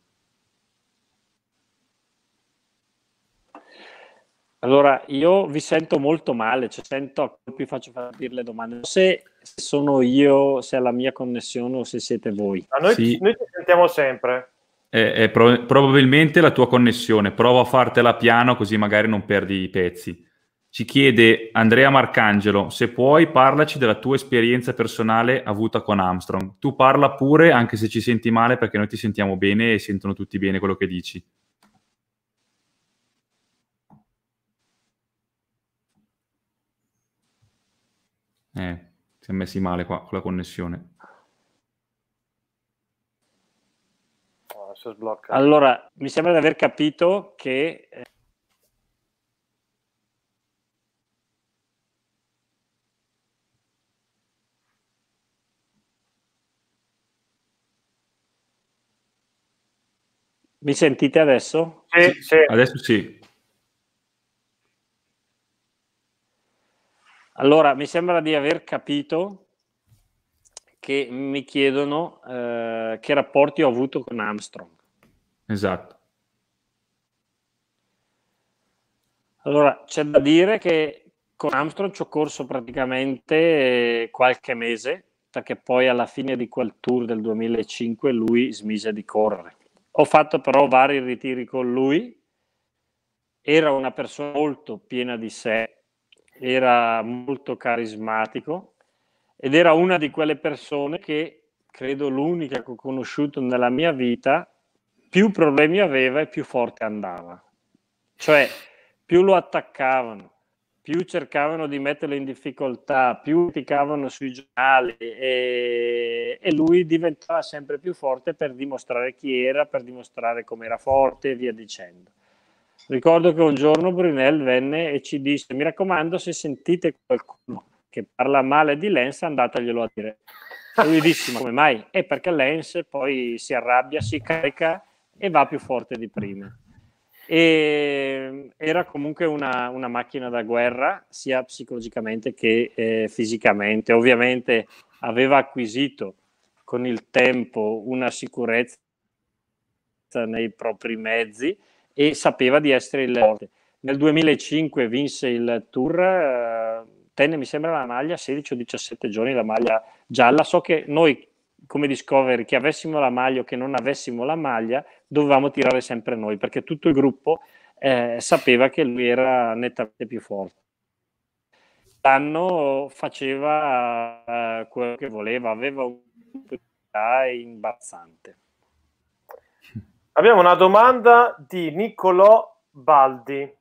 Allora, io vi sento molto male, cioè sento a colpi faccio partire le domande. Se, sono io, se è la mia connessione o se siete voi. Ma noi, sì. noi ci sentiamo sempre. È, è pro- probabilmente la tua connessione. provo a fartela piano così magari non perdi i pezzi. Ci chiede Andrea Marcangelo, se puoi parlaci della tua esperienza personale avuta con Armstrong. Tu parla pure anche se ci senti male perché noi ti sentiamo bene e sentono tutti bene quello che dici. Eh, si è messi male qua con la connessione. Ah, Sblocca. Allora, mi sembra di aver capito che... Eh, mi sentite adesso? Sì, sì. Adesso sì. Allora, mi sembra di aver capito che mi chiedono eh, che rapporti ho avuto con Armstrong. Esatto. Allora, c'è da dire che con Armstrong ci ho corso praticamente eh, qualche mese, perché poi alla fine di quel tour del 2005 lui smise di correre. Ho fatto però vari ritiri con lui, era una persona molto piena di sé, era molto carismatico ed era una di quelle persone che credo l'unica che ho conosciuto nella mia vita più problemi aveva e più forte andava. Cioè, più lo attaccavano, più cercavano di metterlo in difficoltà, più criticavano sui giornali e, e, lui diventava sempre più forte per dimostrare chi era, per dimostrare come era forte e via dicendo. Ricordo che un giorno Brunel venne e ci disse: Mi raccomando, se sentite qualcuno che parla male di Lens, andateglielo a dire. E lui disse: Ma come mai? È eh, perché Lens poi si arrabbia, si carica e va più forte di prima. E era comunque una, una macchina da guerra, sia psicologicamente che eh, fisicamente. Ovviamente aveva acquisito con il tempo una sicurezza nei propri mezzi e sapeva di essere il forte. Nel 2005 vinse il Tour, eh, tenne mi sembra la maglia 16 o 17 giorni, la maglia gialla. So che noi come Discovery, che avessimo la maglia o che non avessimo la maglia, dovevamo tirare sempre noi, perché tutto il gruppo eh, sapeva che lui era nettamente più forte. L'anno faceva eh, quello che voleva, aveva un'opportunità imbarazzante. Abbiamo una domanda di Niccolò Baldi,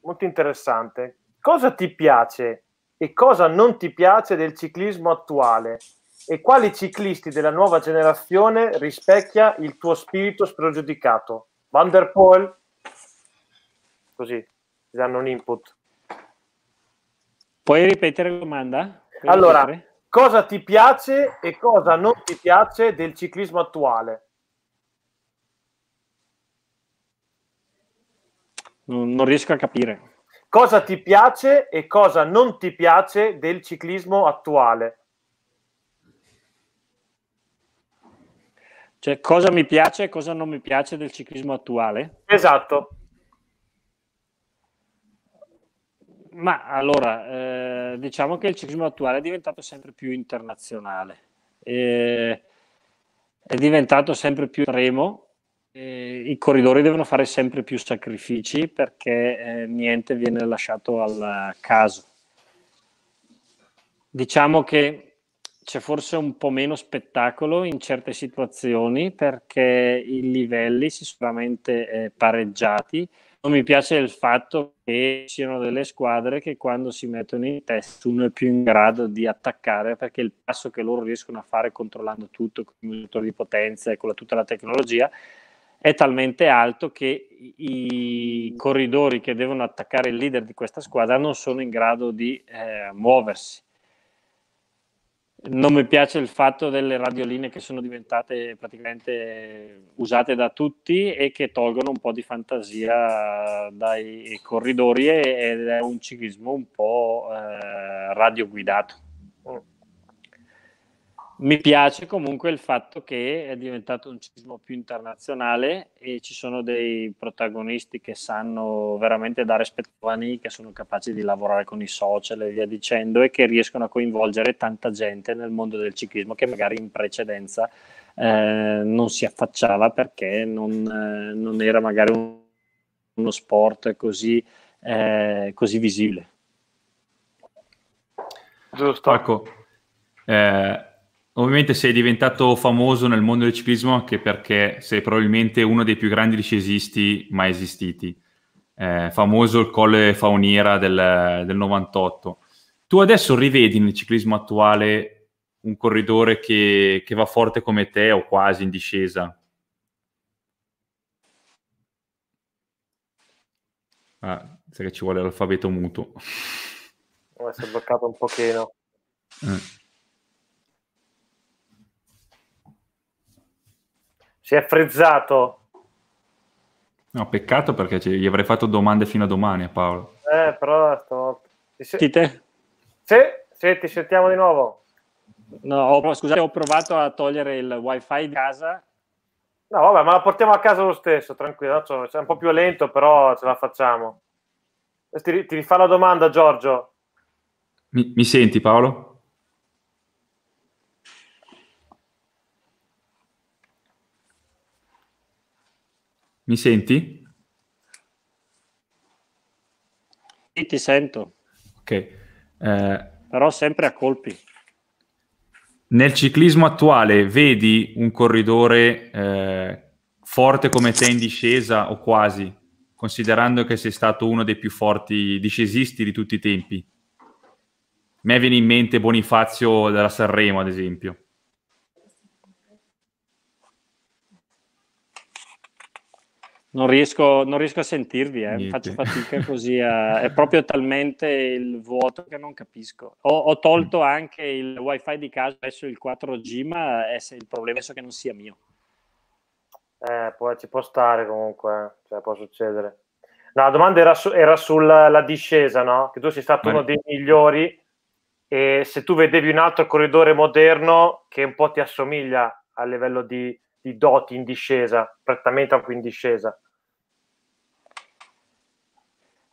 molto interessante. Cosa ti piace e cosa non ti piace del ciclismo attuale? E quali ciclisti della nuova generazione rispecchia il tuo spirito spregiudicato? Van der Poel? Così, ti danno un input. Puoi ripetere la domanda? Puoi allora, ripetere? cosa ti piace e cosa non ti piace del ciclismo attuale? non, non riesco a capire. Cosa ti piace e cosa non ti piace del ciclismo attuale? Cioè, cosa mi piace e cosa non mi piace del ciclismo attuale? Esatto. Ma allora, eh, diciamo che il ciclismo attuale è diventato sempre più internazionale, eh, è diventato sempre più remo eh, i corridori devono fare sempre più sacrifici perché eh, niente viene lasciato al caso. Diciamo che c'è forse un po' meno spettacolo in certe situazioni perché i livelli si sono veramente eh, pareggiati. Non mi piace il fatto che siano delle squadre che quando si mettono in testa uno è più in grado di attaccare perché il passo che loro riescono a fare controllando tutto con il motore di potenza e con la, tutta la tecnologia è talmente alto che i corridori che devono attaccare il leader di questa squadra non sono in grado di eh, muoversi. Non mi piace il fatto delle radioline che sono diventate praticamente usate da tutti e che tolgono un po' di fantasia dai corridori ed è un ciclismo un po' eh, radioguidato. Mi piace comunque il fatto che è diventato un cismo più internazionale e ci sono dei protagonisti che sanno veramente dare spettacoli, che sono capaci di lavorare con i social e via dicendo e che riescono a coinvolgere tanta gente nel mondo del ciclismo che magari in precedenza eh, non si affacciava perché non, eh, non era magari un, uno sport così, eh, così visibile. Giusto. Ecco. Eh, Ovviamente sei diventato famoso nel mondo del ciclismo anche perché sei probabilmente uno dei più grandi discesisti mai esistiti. Eh, famoso il Colle Fauniera del, del 98. Tu adesso rivedi nel ciclismo attuale un corridore che, che va forte come te o quasi in discesa? Ah, sai che ci vuole l'alfabeto muto. Oh, si è bloccato un pochino. Eh. si è frezzato. No, peccato perché gli avrei fatto domande fino a domani a Paolo. Eh, però stavolta... Se... Chi te? Sì, sì, ti sentiamo di nuovo. No, ho, scusate, ho provato a togliere il wifi di casa. No, vabbè, ma la portiamo a casa lo stesso, tranquillo. Cioè, è un po' più lento, però ce la facciamo. Ti, ti rifà la domanda, Giorgio. Mi, mi senti, Paolo? Mi senti? Sì, ti sento. Ok. Eh, Però sempre a colpi. Nel ciclismo attuale vedi un corridore eh, forte come te in discesa o quasi, considerando che sei stato uno dei più forti discesisti di tutti i tempi? A me viene in mente Bonifazio della Sanremo, ad esempio. Non riesco, non riesco, a sentirvi, eh. faccio fatica così. A... È proprio talmente il vuoto che non capisco. Ho, ho, tolto mm. anche il wifi di casa, adesso il 4G, ma è, il problema è che non sia mio. Eh, poi ci può stare comunque, eh. cioè, può succedere. No, la domanda era, su, era sulla discesa, no? Che tu sei stato uno dei migliori e se tu vedevi un altro corridore moderno che un po' ti assomiglia a livello di, di doti in discesa, prettamente anche in discesa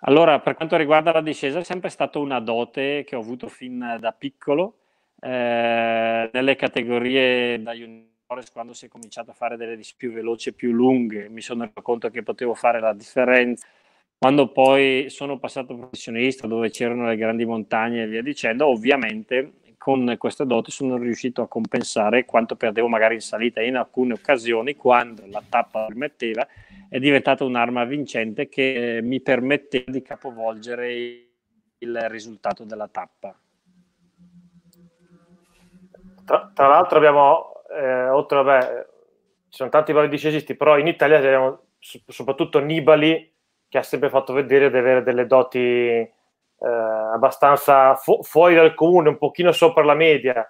allora, per quanto riguarda la discesa, è sempre stata una dote che ho avuto fin da piccolo. Eh, nelle categorie da juniores, quando si è cominciato a fare delle discese più veloci e più lunghe, mi sono reso conto che potevo fare la differenza. Quando poi sono passato professionista, dove c'erano le grandi montagne e via dicendo, ovviamente con queste doti sono riuscito a compensare quanto perdevo magari in salita in alcune occasioni quando la tappa permetteva, è diventata un'arma vincente che eh, mi permetteva di capovolgere il risultato della tappa. Tra, tra l'altro abbiamo, eh, oltre, vabbè, ci sono tanti bravi dicesisti, però in Italia abbiamo soprattutto Nibali che ha sempre fatto vedere di avere delle doti eh, abbastanza fu- fuori dal comune, un pochino sopra la media.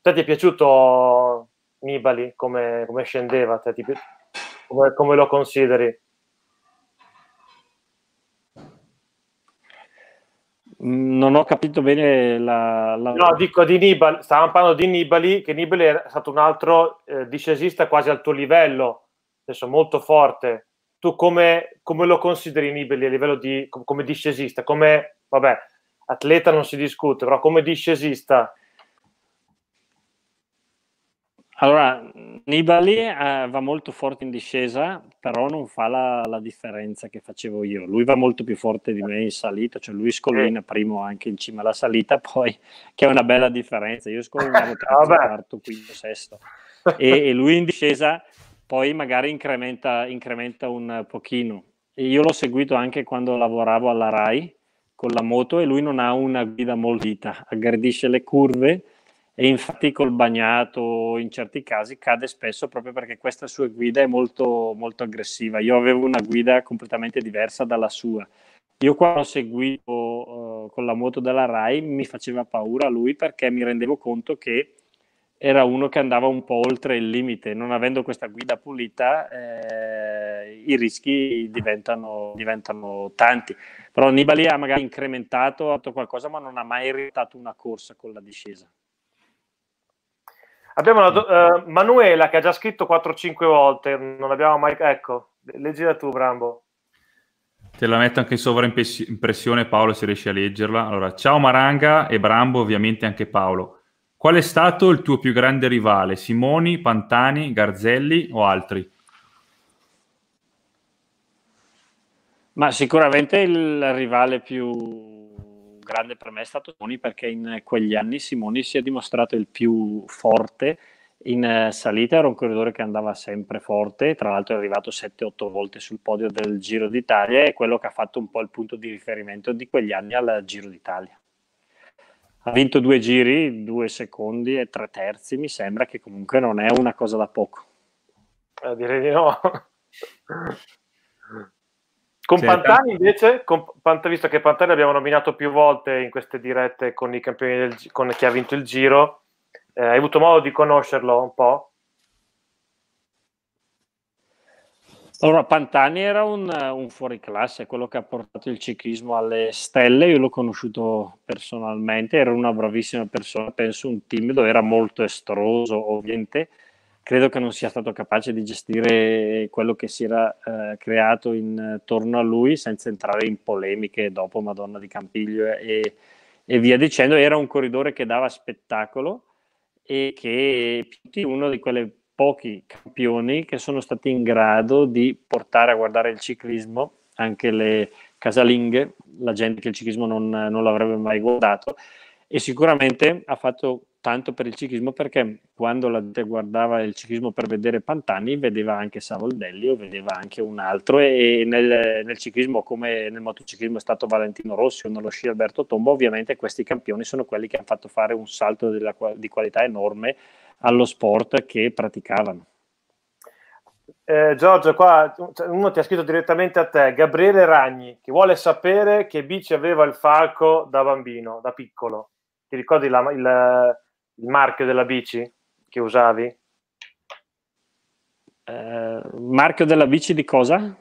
Te ti è piaciuto Nibali come, come scendeva? Te, pi- come, come, lo consideri? Non ho capito bene la, la... No, dico di Nibali, stavamo parlando di Nibali, che Nibali è stato un altro eh, discesista quasi al tuo livello, adesso molto forte. Tu come, come lo consideri Nibali a livello di come discesista? Come vabbè, atleta non si discute, però come discesista. Allora, Nibali eh, va molto forte in discesa, però non fa la, la, differenza che facevo io. Lui va molto più forte di me in salita, cioè lui scolina primo anche in cima alla salita, poi che è una bella differenza. Io scolinavo terzo, quarto, quinto, sesto. E, e, lui in discesa poi magari incrementa, incrementa un pochino. E io l'ho seguito anche quando lavoravo alla RAI, con la moto e lui non ha una guida moltita, aggredisce le curve e infatti col bagnato in certi casi cade spesso proprio perché questa sua guida è molto, molto aggressiva. Io avevo una guida completamente diversa dalla sua. Io quando seguivo uh, eh, con la moto della RAI mi faceva paura lui perché mi rendevo conto che era uno che andava un po' oltre il limite, non avendo questa guida pulita eh, i rischi diventano, diventano, tanti. Però Nibali ha magari incrementato, ha fatto qualcosa, ma non ha mai risultato una corsa con la discesa. Abbiamo una do- eh, Manuela che ha già scritto 4-5 volte, non abbiamo mai... Ecco, leggila tu Brambo. Te la metto anche in sovraimpressione Paolo se riesci a leggerla. Allora, ciao Maranga e Brambo, ovviamente anche Paolo. Qual è stato il tuo più grande rivale? Simoni, Pantani, Garzelli o altri? Ma sicuramente il rivale più grande per me è stato Simoni perché in quegli anni Simoni si è dimostrato il più forte in eh, salita, era un corridore che andava sempre forte, tra l'altro è arrivato 7-8 volte sul podio del Giro d'Italia e quello che ha fatto un po' il punto di riferimento di quegli anni al Giro d'Italia ha vinto due giri, due secondi e tre terzi, mi sembra che comunque non è una cosa da poco. Eh, direi di no. Con C'è Pantani invece, con Pant- visto che Pantani abbiamo nominato più volte in queste dirette con i campioni del, con chi ha vinto il giro, eh, hai avuto modo di conoscerlo un po'? Allora, Pantani era un, un fuoriclasse, quello che ha portato il ciclismo alle stelle. Io l'ho conosciuto personalmente, era una bravissima persona, penso un timido, era molto estroso, ovviamente. Credo che non sia stato capace di gestire quello che si era eh, creato intorno a lui senza entrare in polemiche dopo Madonna di Campiglio e, e via dicendo. Era un corridore che dava spettacolo e che tutti uno di quelle pochi campioni che sono stati in grado di portare a guardare il ciclismo anche le casalinghe, la gente che il ciclismo non, non l'avrebbe mai guardato e sicuramente ha fatto tanto per il ciclismo perché quando la gente guardava il ciclismo per vedere Pantani vedeva anche Savoldelli o vedeva anche un altro e nel, nel ciclismo come nel motociclismo è stato Valentino Rossi o nello sci Alberto Tombo ovviamente questi campioni sono quelli che hanno fatto fare un salto della, di qualità enorme allo sport che praticavano. Eh, Giorgio, qua uno ti ha scritto direttamente a te, Gabriele Ragni, che vuole sapere che bici aveva il falco da bambino, da piccolo. Ti ricordi la, il, il marchio della bici che usavi? Eh, marchio della bici di cosa?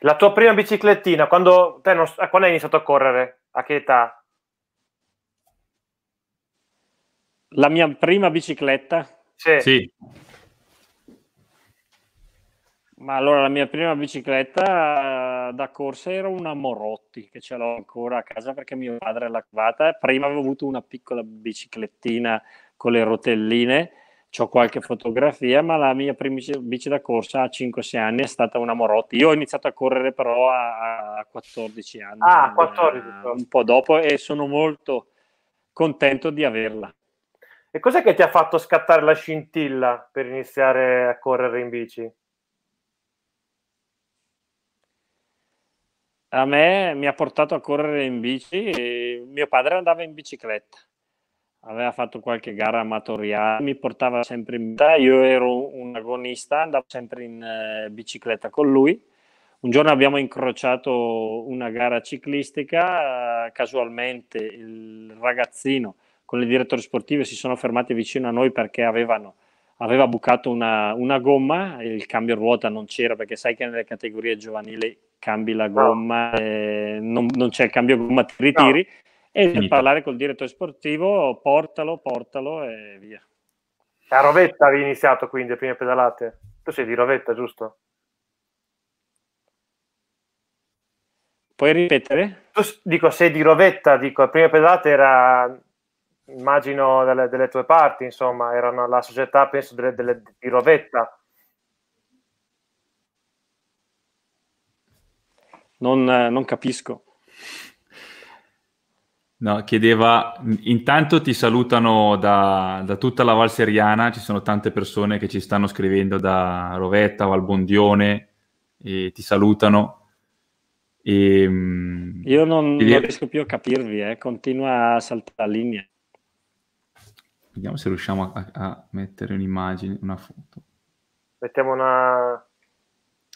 La tua prima biciclettina, quando, te non, quando hai iniziato a correre? A che età? La mia prima bicicletta? Sì. sì. Ma allora la mia prima bicicletta eh, da corsa era una Morotti che ce l'ho ancora a casa perché mio padre l'ha cavata. Prima avevo avuto una piccola biciclettina con le rotelline, ho qualche fotografia, ma la mia prima bici da corsa a 5-6 anni è stata una Morotti. Io ho iniziato a correre però a 14 anni, ah, 14. Eh, un po' dopo e sono molto contento di averla. E cos'è che ti ha fatto scattare la scintilla per iniziare a correre in bici? A me mi ha portato a correre in bici, mio padre andava in bicicletta aveva fatto qualche gara amatoriale, mi portava sempre in metà, io ero un agonista, andavo sempre in eh, bicicletta con lui. Un giorno abbiamo incrociato una gara ciclistica, casualmente il ragazzino con il direttore sportivo si sono fermati vicino a noi perché avevano, aveva bucato una, una gomma, il cambio ruota non c'era perché sai che nelle categorie giovanili cambi la gomma, no. eh, non, non, c'è il cambio gomma, ti ritiri. No e Finito. parlare col direttore sportivo, portalo, portalo e via. A Rovetta avevi iniziato quindi le prime pedalate? Tu sei di Rovetta, giusto? Puoi ripetere? Tu, dico, sei di Rovetta, dico, le prime pedalate era, immagino, delle, delle tue parti, insomma, erano la società, penso, delle, delle, di Rovetta. non, non capisco. No, chiedeva, intanto ti salutano da, da, tutta la Val Seriana, ci sono tante persone che ci stanno scrivendo da Rovetta, Valbondione, e ti salutano. E, ehm, Io non, non, riesco più a capirvi, eh, continua a saltare la linea. Vediamo se riusciamo a, a mettere un'immagine, una foto. Mettiamo una...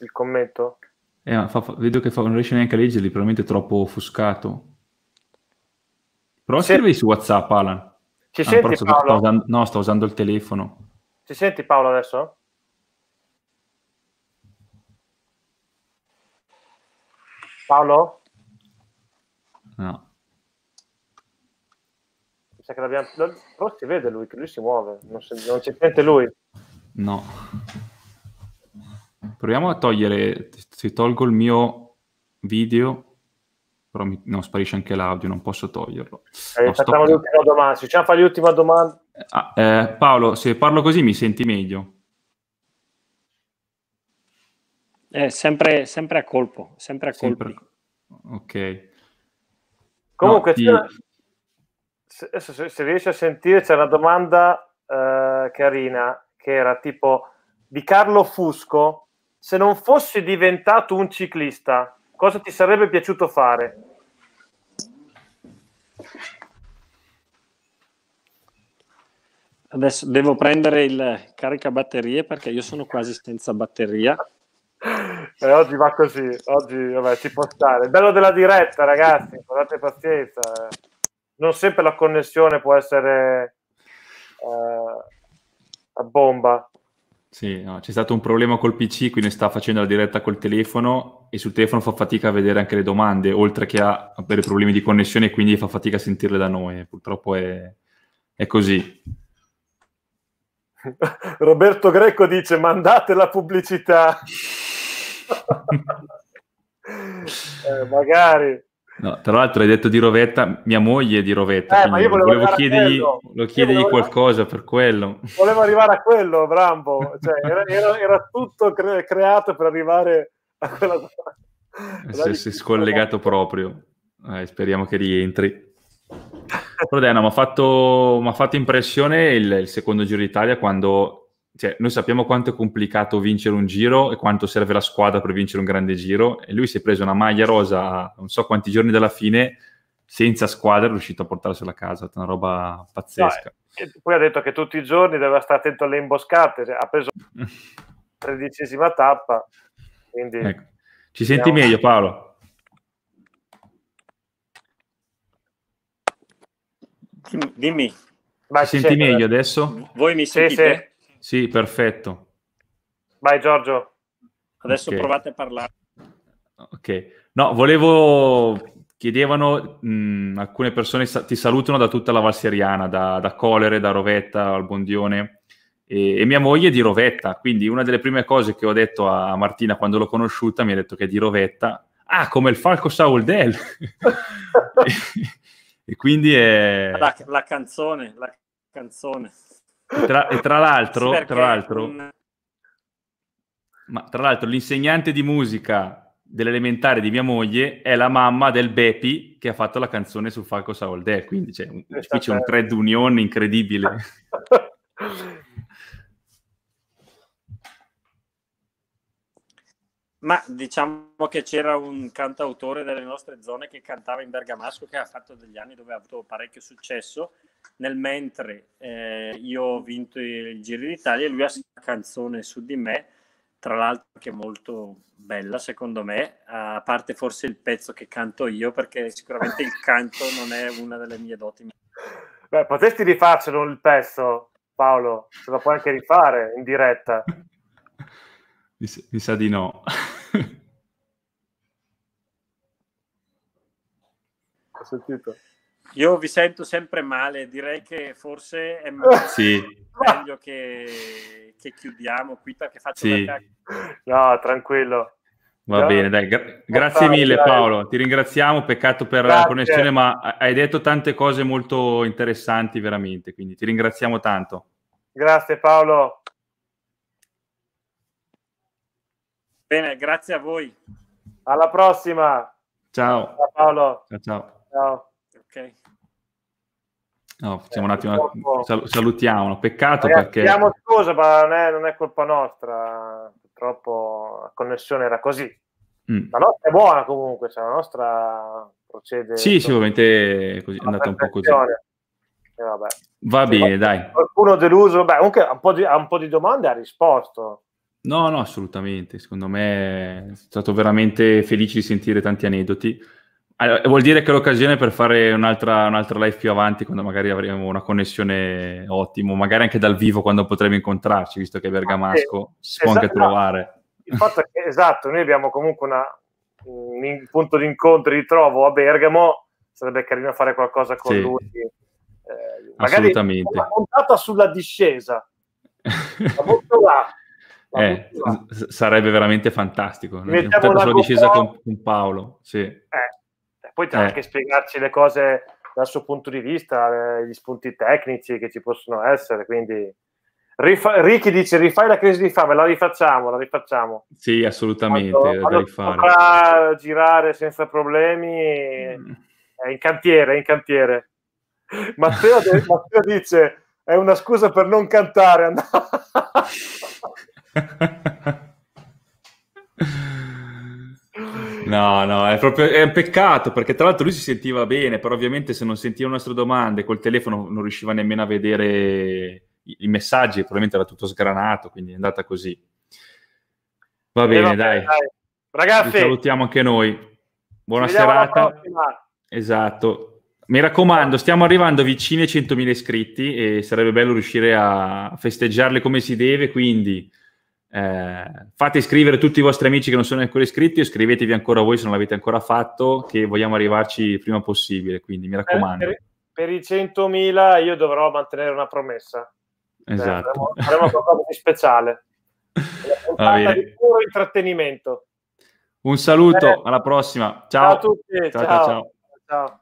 il commento? Eh, fa, vedo che fa, non riesce neanche a leggerli, probabilmente è troppo offuscato. Prova Se... a scrivere su WhatsApp, Alan. Ci ah, senti Paolo? Usando... no, sto usando il telefono. Ci senti Paolo adesso? Paolo? No. Mi sa che l'abbiamo... Però si vede lui, che lui si muove. Non, si... non ci sente lui. No. Proviamo a togliere... Se tolgo il mio video però mi, no, sparisce anche l'audio, non posso toglierlo. Eh, no, facciamo l'ultima domanda, se fare l'ultima domanda. Ah, eh, Paolo, se parlo così mi senti meglio? Eh, sempre, sempre, a colpo, sempre a sempre... colpo. Ok. Comunque, no, ti... se, se, se, riesci a sentire, c'è una domanda eh, carina che era tipo di Carlo Fusco, se non fossi diventato un ciclista, cosa ti sarebbe piaciuto fare? Adesso devo prendere il caricabatterie perché io sono quasi senza batteria. E eh, oggi va così, oggi vabbè, si può stare. Il bello della diretta, ragazzi, date pazienza. Eh. Non sempre la connessione può essere eh, a bomba. Sì, no, c'è stato un problema col PC, quindi sta facendo la diretta col telefono e sul telefono fa fatica a vedere anche le domande, oltre che a avere problemi di connessione, quindi fa fatica a sentirle da noi. Eh. Purtroppo è, è così. Roberto Greco dice mandate la pubblicità. eh, magari. No, tra l'altro hai detto di Rovetta, mia moglie è di Rovetta, eh, ma io volevo, volevo chiedergli, volevo chiedergli volevo qualcosa per quello. Volevo arrivare a quello, Brambo, cioè, era, era, era, tutto cre- creato per arrivare a quella... Si è scollegato proprio, eh, speriamo che rientri. Però mi ha fatto, fatto, impressione il, il secondo Giro d'Italia quando cioè, noi sappiamo quanto è complicato vincere un giro e quanto serve la squadra per vincere un grande giro e lui si è preso una maglia rosa non so quanti giorni dalla fine senza squadra è riuscito a portarsela a casa, è una roba pazzesca. No, poi ha detto che tutti i giorni deve stare attento alle imboscate, cioè, ha preso la tredicesima tappa. Quindi... Ecco. Ci senti Andiamo. meglio Paolo? Dimmi. Vai, Senti sei, meglio dai. adesso? Voi mi sentite? Sì, sì. sì perfetto. Vai Giorgio. Adesso okay. provate a parlare. Ok. No, volevo... Chiedevano, mh, mm, alcune persone sa- ti salutano da tutta la Valseriana, da, da Colere, da Rovetta, al Bondione e, mia moglie è di Rovetta, quindi una delle prime cose che ho detto a Martina quando l'ho conosciuta mi ha detto che è di Rovetta. Ah, come il Falco Saul Del! E quindi è... La, la canzone, la canzone. tra, e tra l'altro, sì, tra l'altro, ma, tra l'altro l'insegnante di musica dell'elementare di mia moglie è la mamma del Bepi che ha fatto la canzone su Falco Saoldè, quindi c'è un, qui c'è un thread union incredibile. Ma diciamo che c'era un cantautore delle nostre zone che cantava in bergamasco che ha fatto degli anni dove ha avuto parecchio successo, nel mentre eh, io ho vinto il Giro d'Italia e lui ha scritto una canzone su di me, tra l'altro che è molto bella secondo me, a parte forse il pezzo che canto io perché sicuramente il canto non è una delle mie doti. Beh, potresti rifarcelo il pezzo, Paolo, se lo puoi anche rifare in diretta. Mi sa, mi sa di no. sentito. Io vi sento sempre male, direi che forse è meglio, sì. meglio che, che, chiudiamo qui perché faccio sì. No, tranquillo. Va no. bene, dai, gra- grazie mille dai. Paolo, ti ringraziamo, peccato per grazie. la connessione, ma hai detto tante cose molto interessanti veramente, quindi ti ringraziamo tanto. Grazie Paolo. Bene, grazie a voi. Alla prossima. Ciao. Ciao Paolo. Ciao ciao. Ciao. Ok. No, eh, facciamo eh, un attimo, purtroppo... salutiamolo. Peccato Ragazzi, perché... Abbiamo scusa, ma non è, non è, colpa nostra. Purtroppo la connessione era così. Mm. La nostra è buona comunque, cioè la nostra procede... Sì, sicuramente così, è andata un po' così. Eh, Va bene, dai. Qualcuno deluso, beh, comunque a un, po di, a un po' di domande ha risposto. No, no, assolutamente. Secondo me è stato veramente felice di sentire tanti aneddoti. Allora, vuol dire che è l'occasione per fare un'altra, un'altra, live più avanti, quando magari avremo una connessione ottima, magari anche dal vivo, quando potremo incontrarci, visto che Bergamasco eh, si può esatto, anche trovare. No, che, esatto, noi abbiamo comunque una, un punto di incontro e di trovo a Bergamo, sarebbe carino fare qualcosa con sì. lui. Eh, magari una puntata sulla discesa. La butto là. eh, sarebbe veramente fantastico. Mettiamo una puntata sulla discesa con, con Paolo. Sì. Eh poi eh. anche spiegarci le cose dal suo punto di vista, eh, gli spunti tecnici che ci possono essere, quindi... Rifa- Ricky dice rifai la crisi di fame, la rifacciamo, la rifacciamo. Sì, assolutamente. Quando, potrà girare senza problemi, mm. è in cantiere, è in cantiere. Matteo, Matteo, dice è una scusa per non cantare. No, no, è proprio è un peccato perché tra l'altro lui si sentiva bene, però ovviamente se non sentiva le nostre domande col telefono non riusciva nemmeno a vedere i, i messaggi, probabilmente era tutto sgranato, quindi è andata così. Va eh, bene, vabbè, dai. dai. Ragazzi, Ci salutiamo anche noi. Buona serata. Esatto. Mi raccomando, stiamo arrivando vicini ai 100.000 iscritti e sarebbe bello riuscire a festeggiarle come si deve, quindi eh, fate iscrivere tutti i vostri amici che non sono ancora iscritti o iscrivetevi ancora voi se non l'avete ancora fatto, che vogliamo arrivarci il prima possibile, quindi mi eh, raccomando. Per, per, i 100.000 io dovrò mantenere una promessa. Cioè, esatto. Eh, faremo, qualcosa di speciale. Va bene. di puro intrattenimento. Un saluto, eh. alla prossima. Ciao, ciao a tutti. ciao. ciao. ciao. ciao.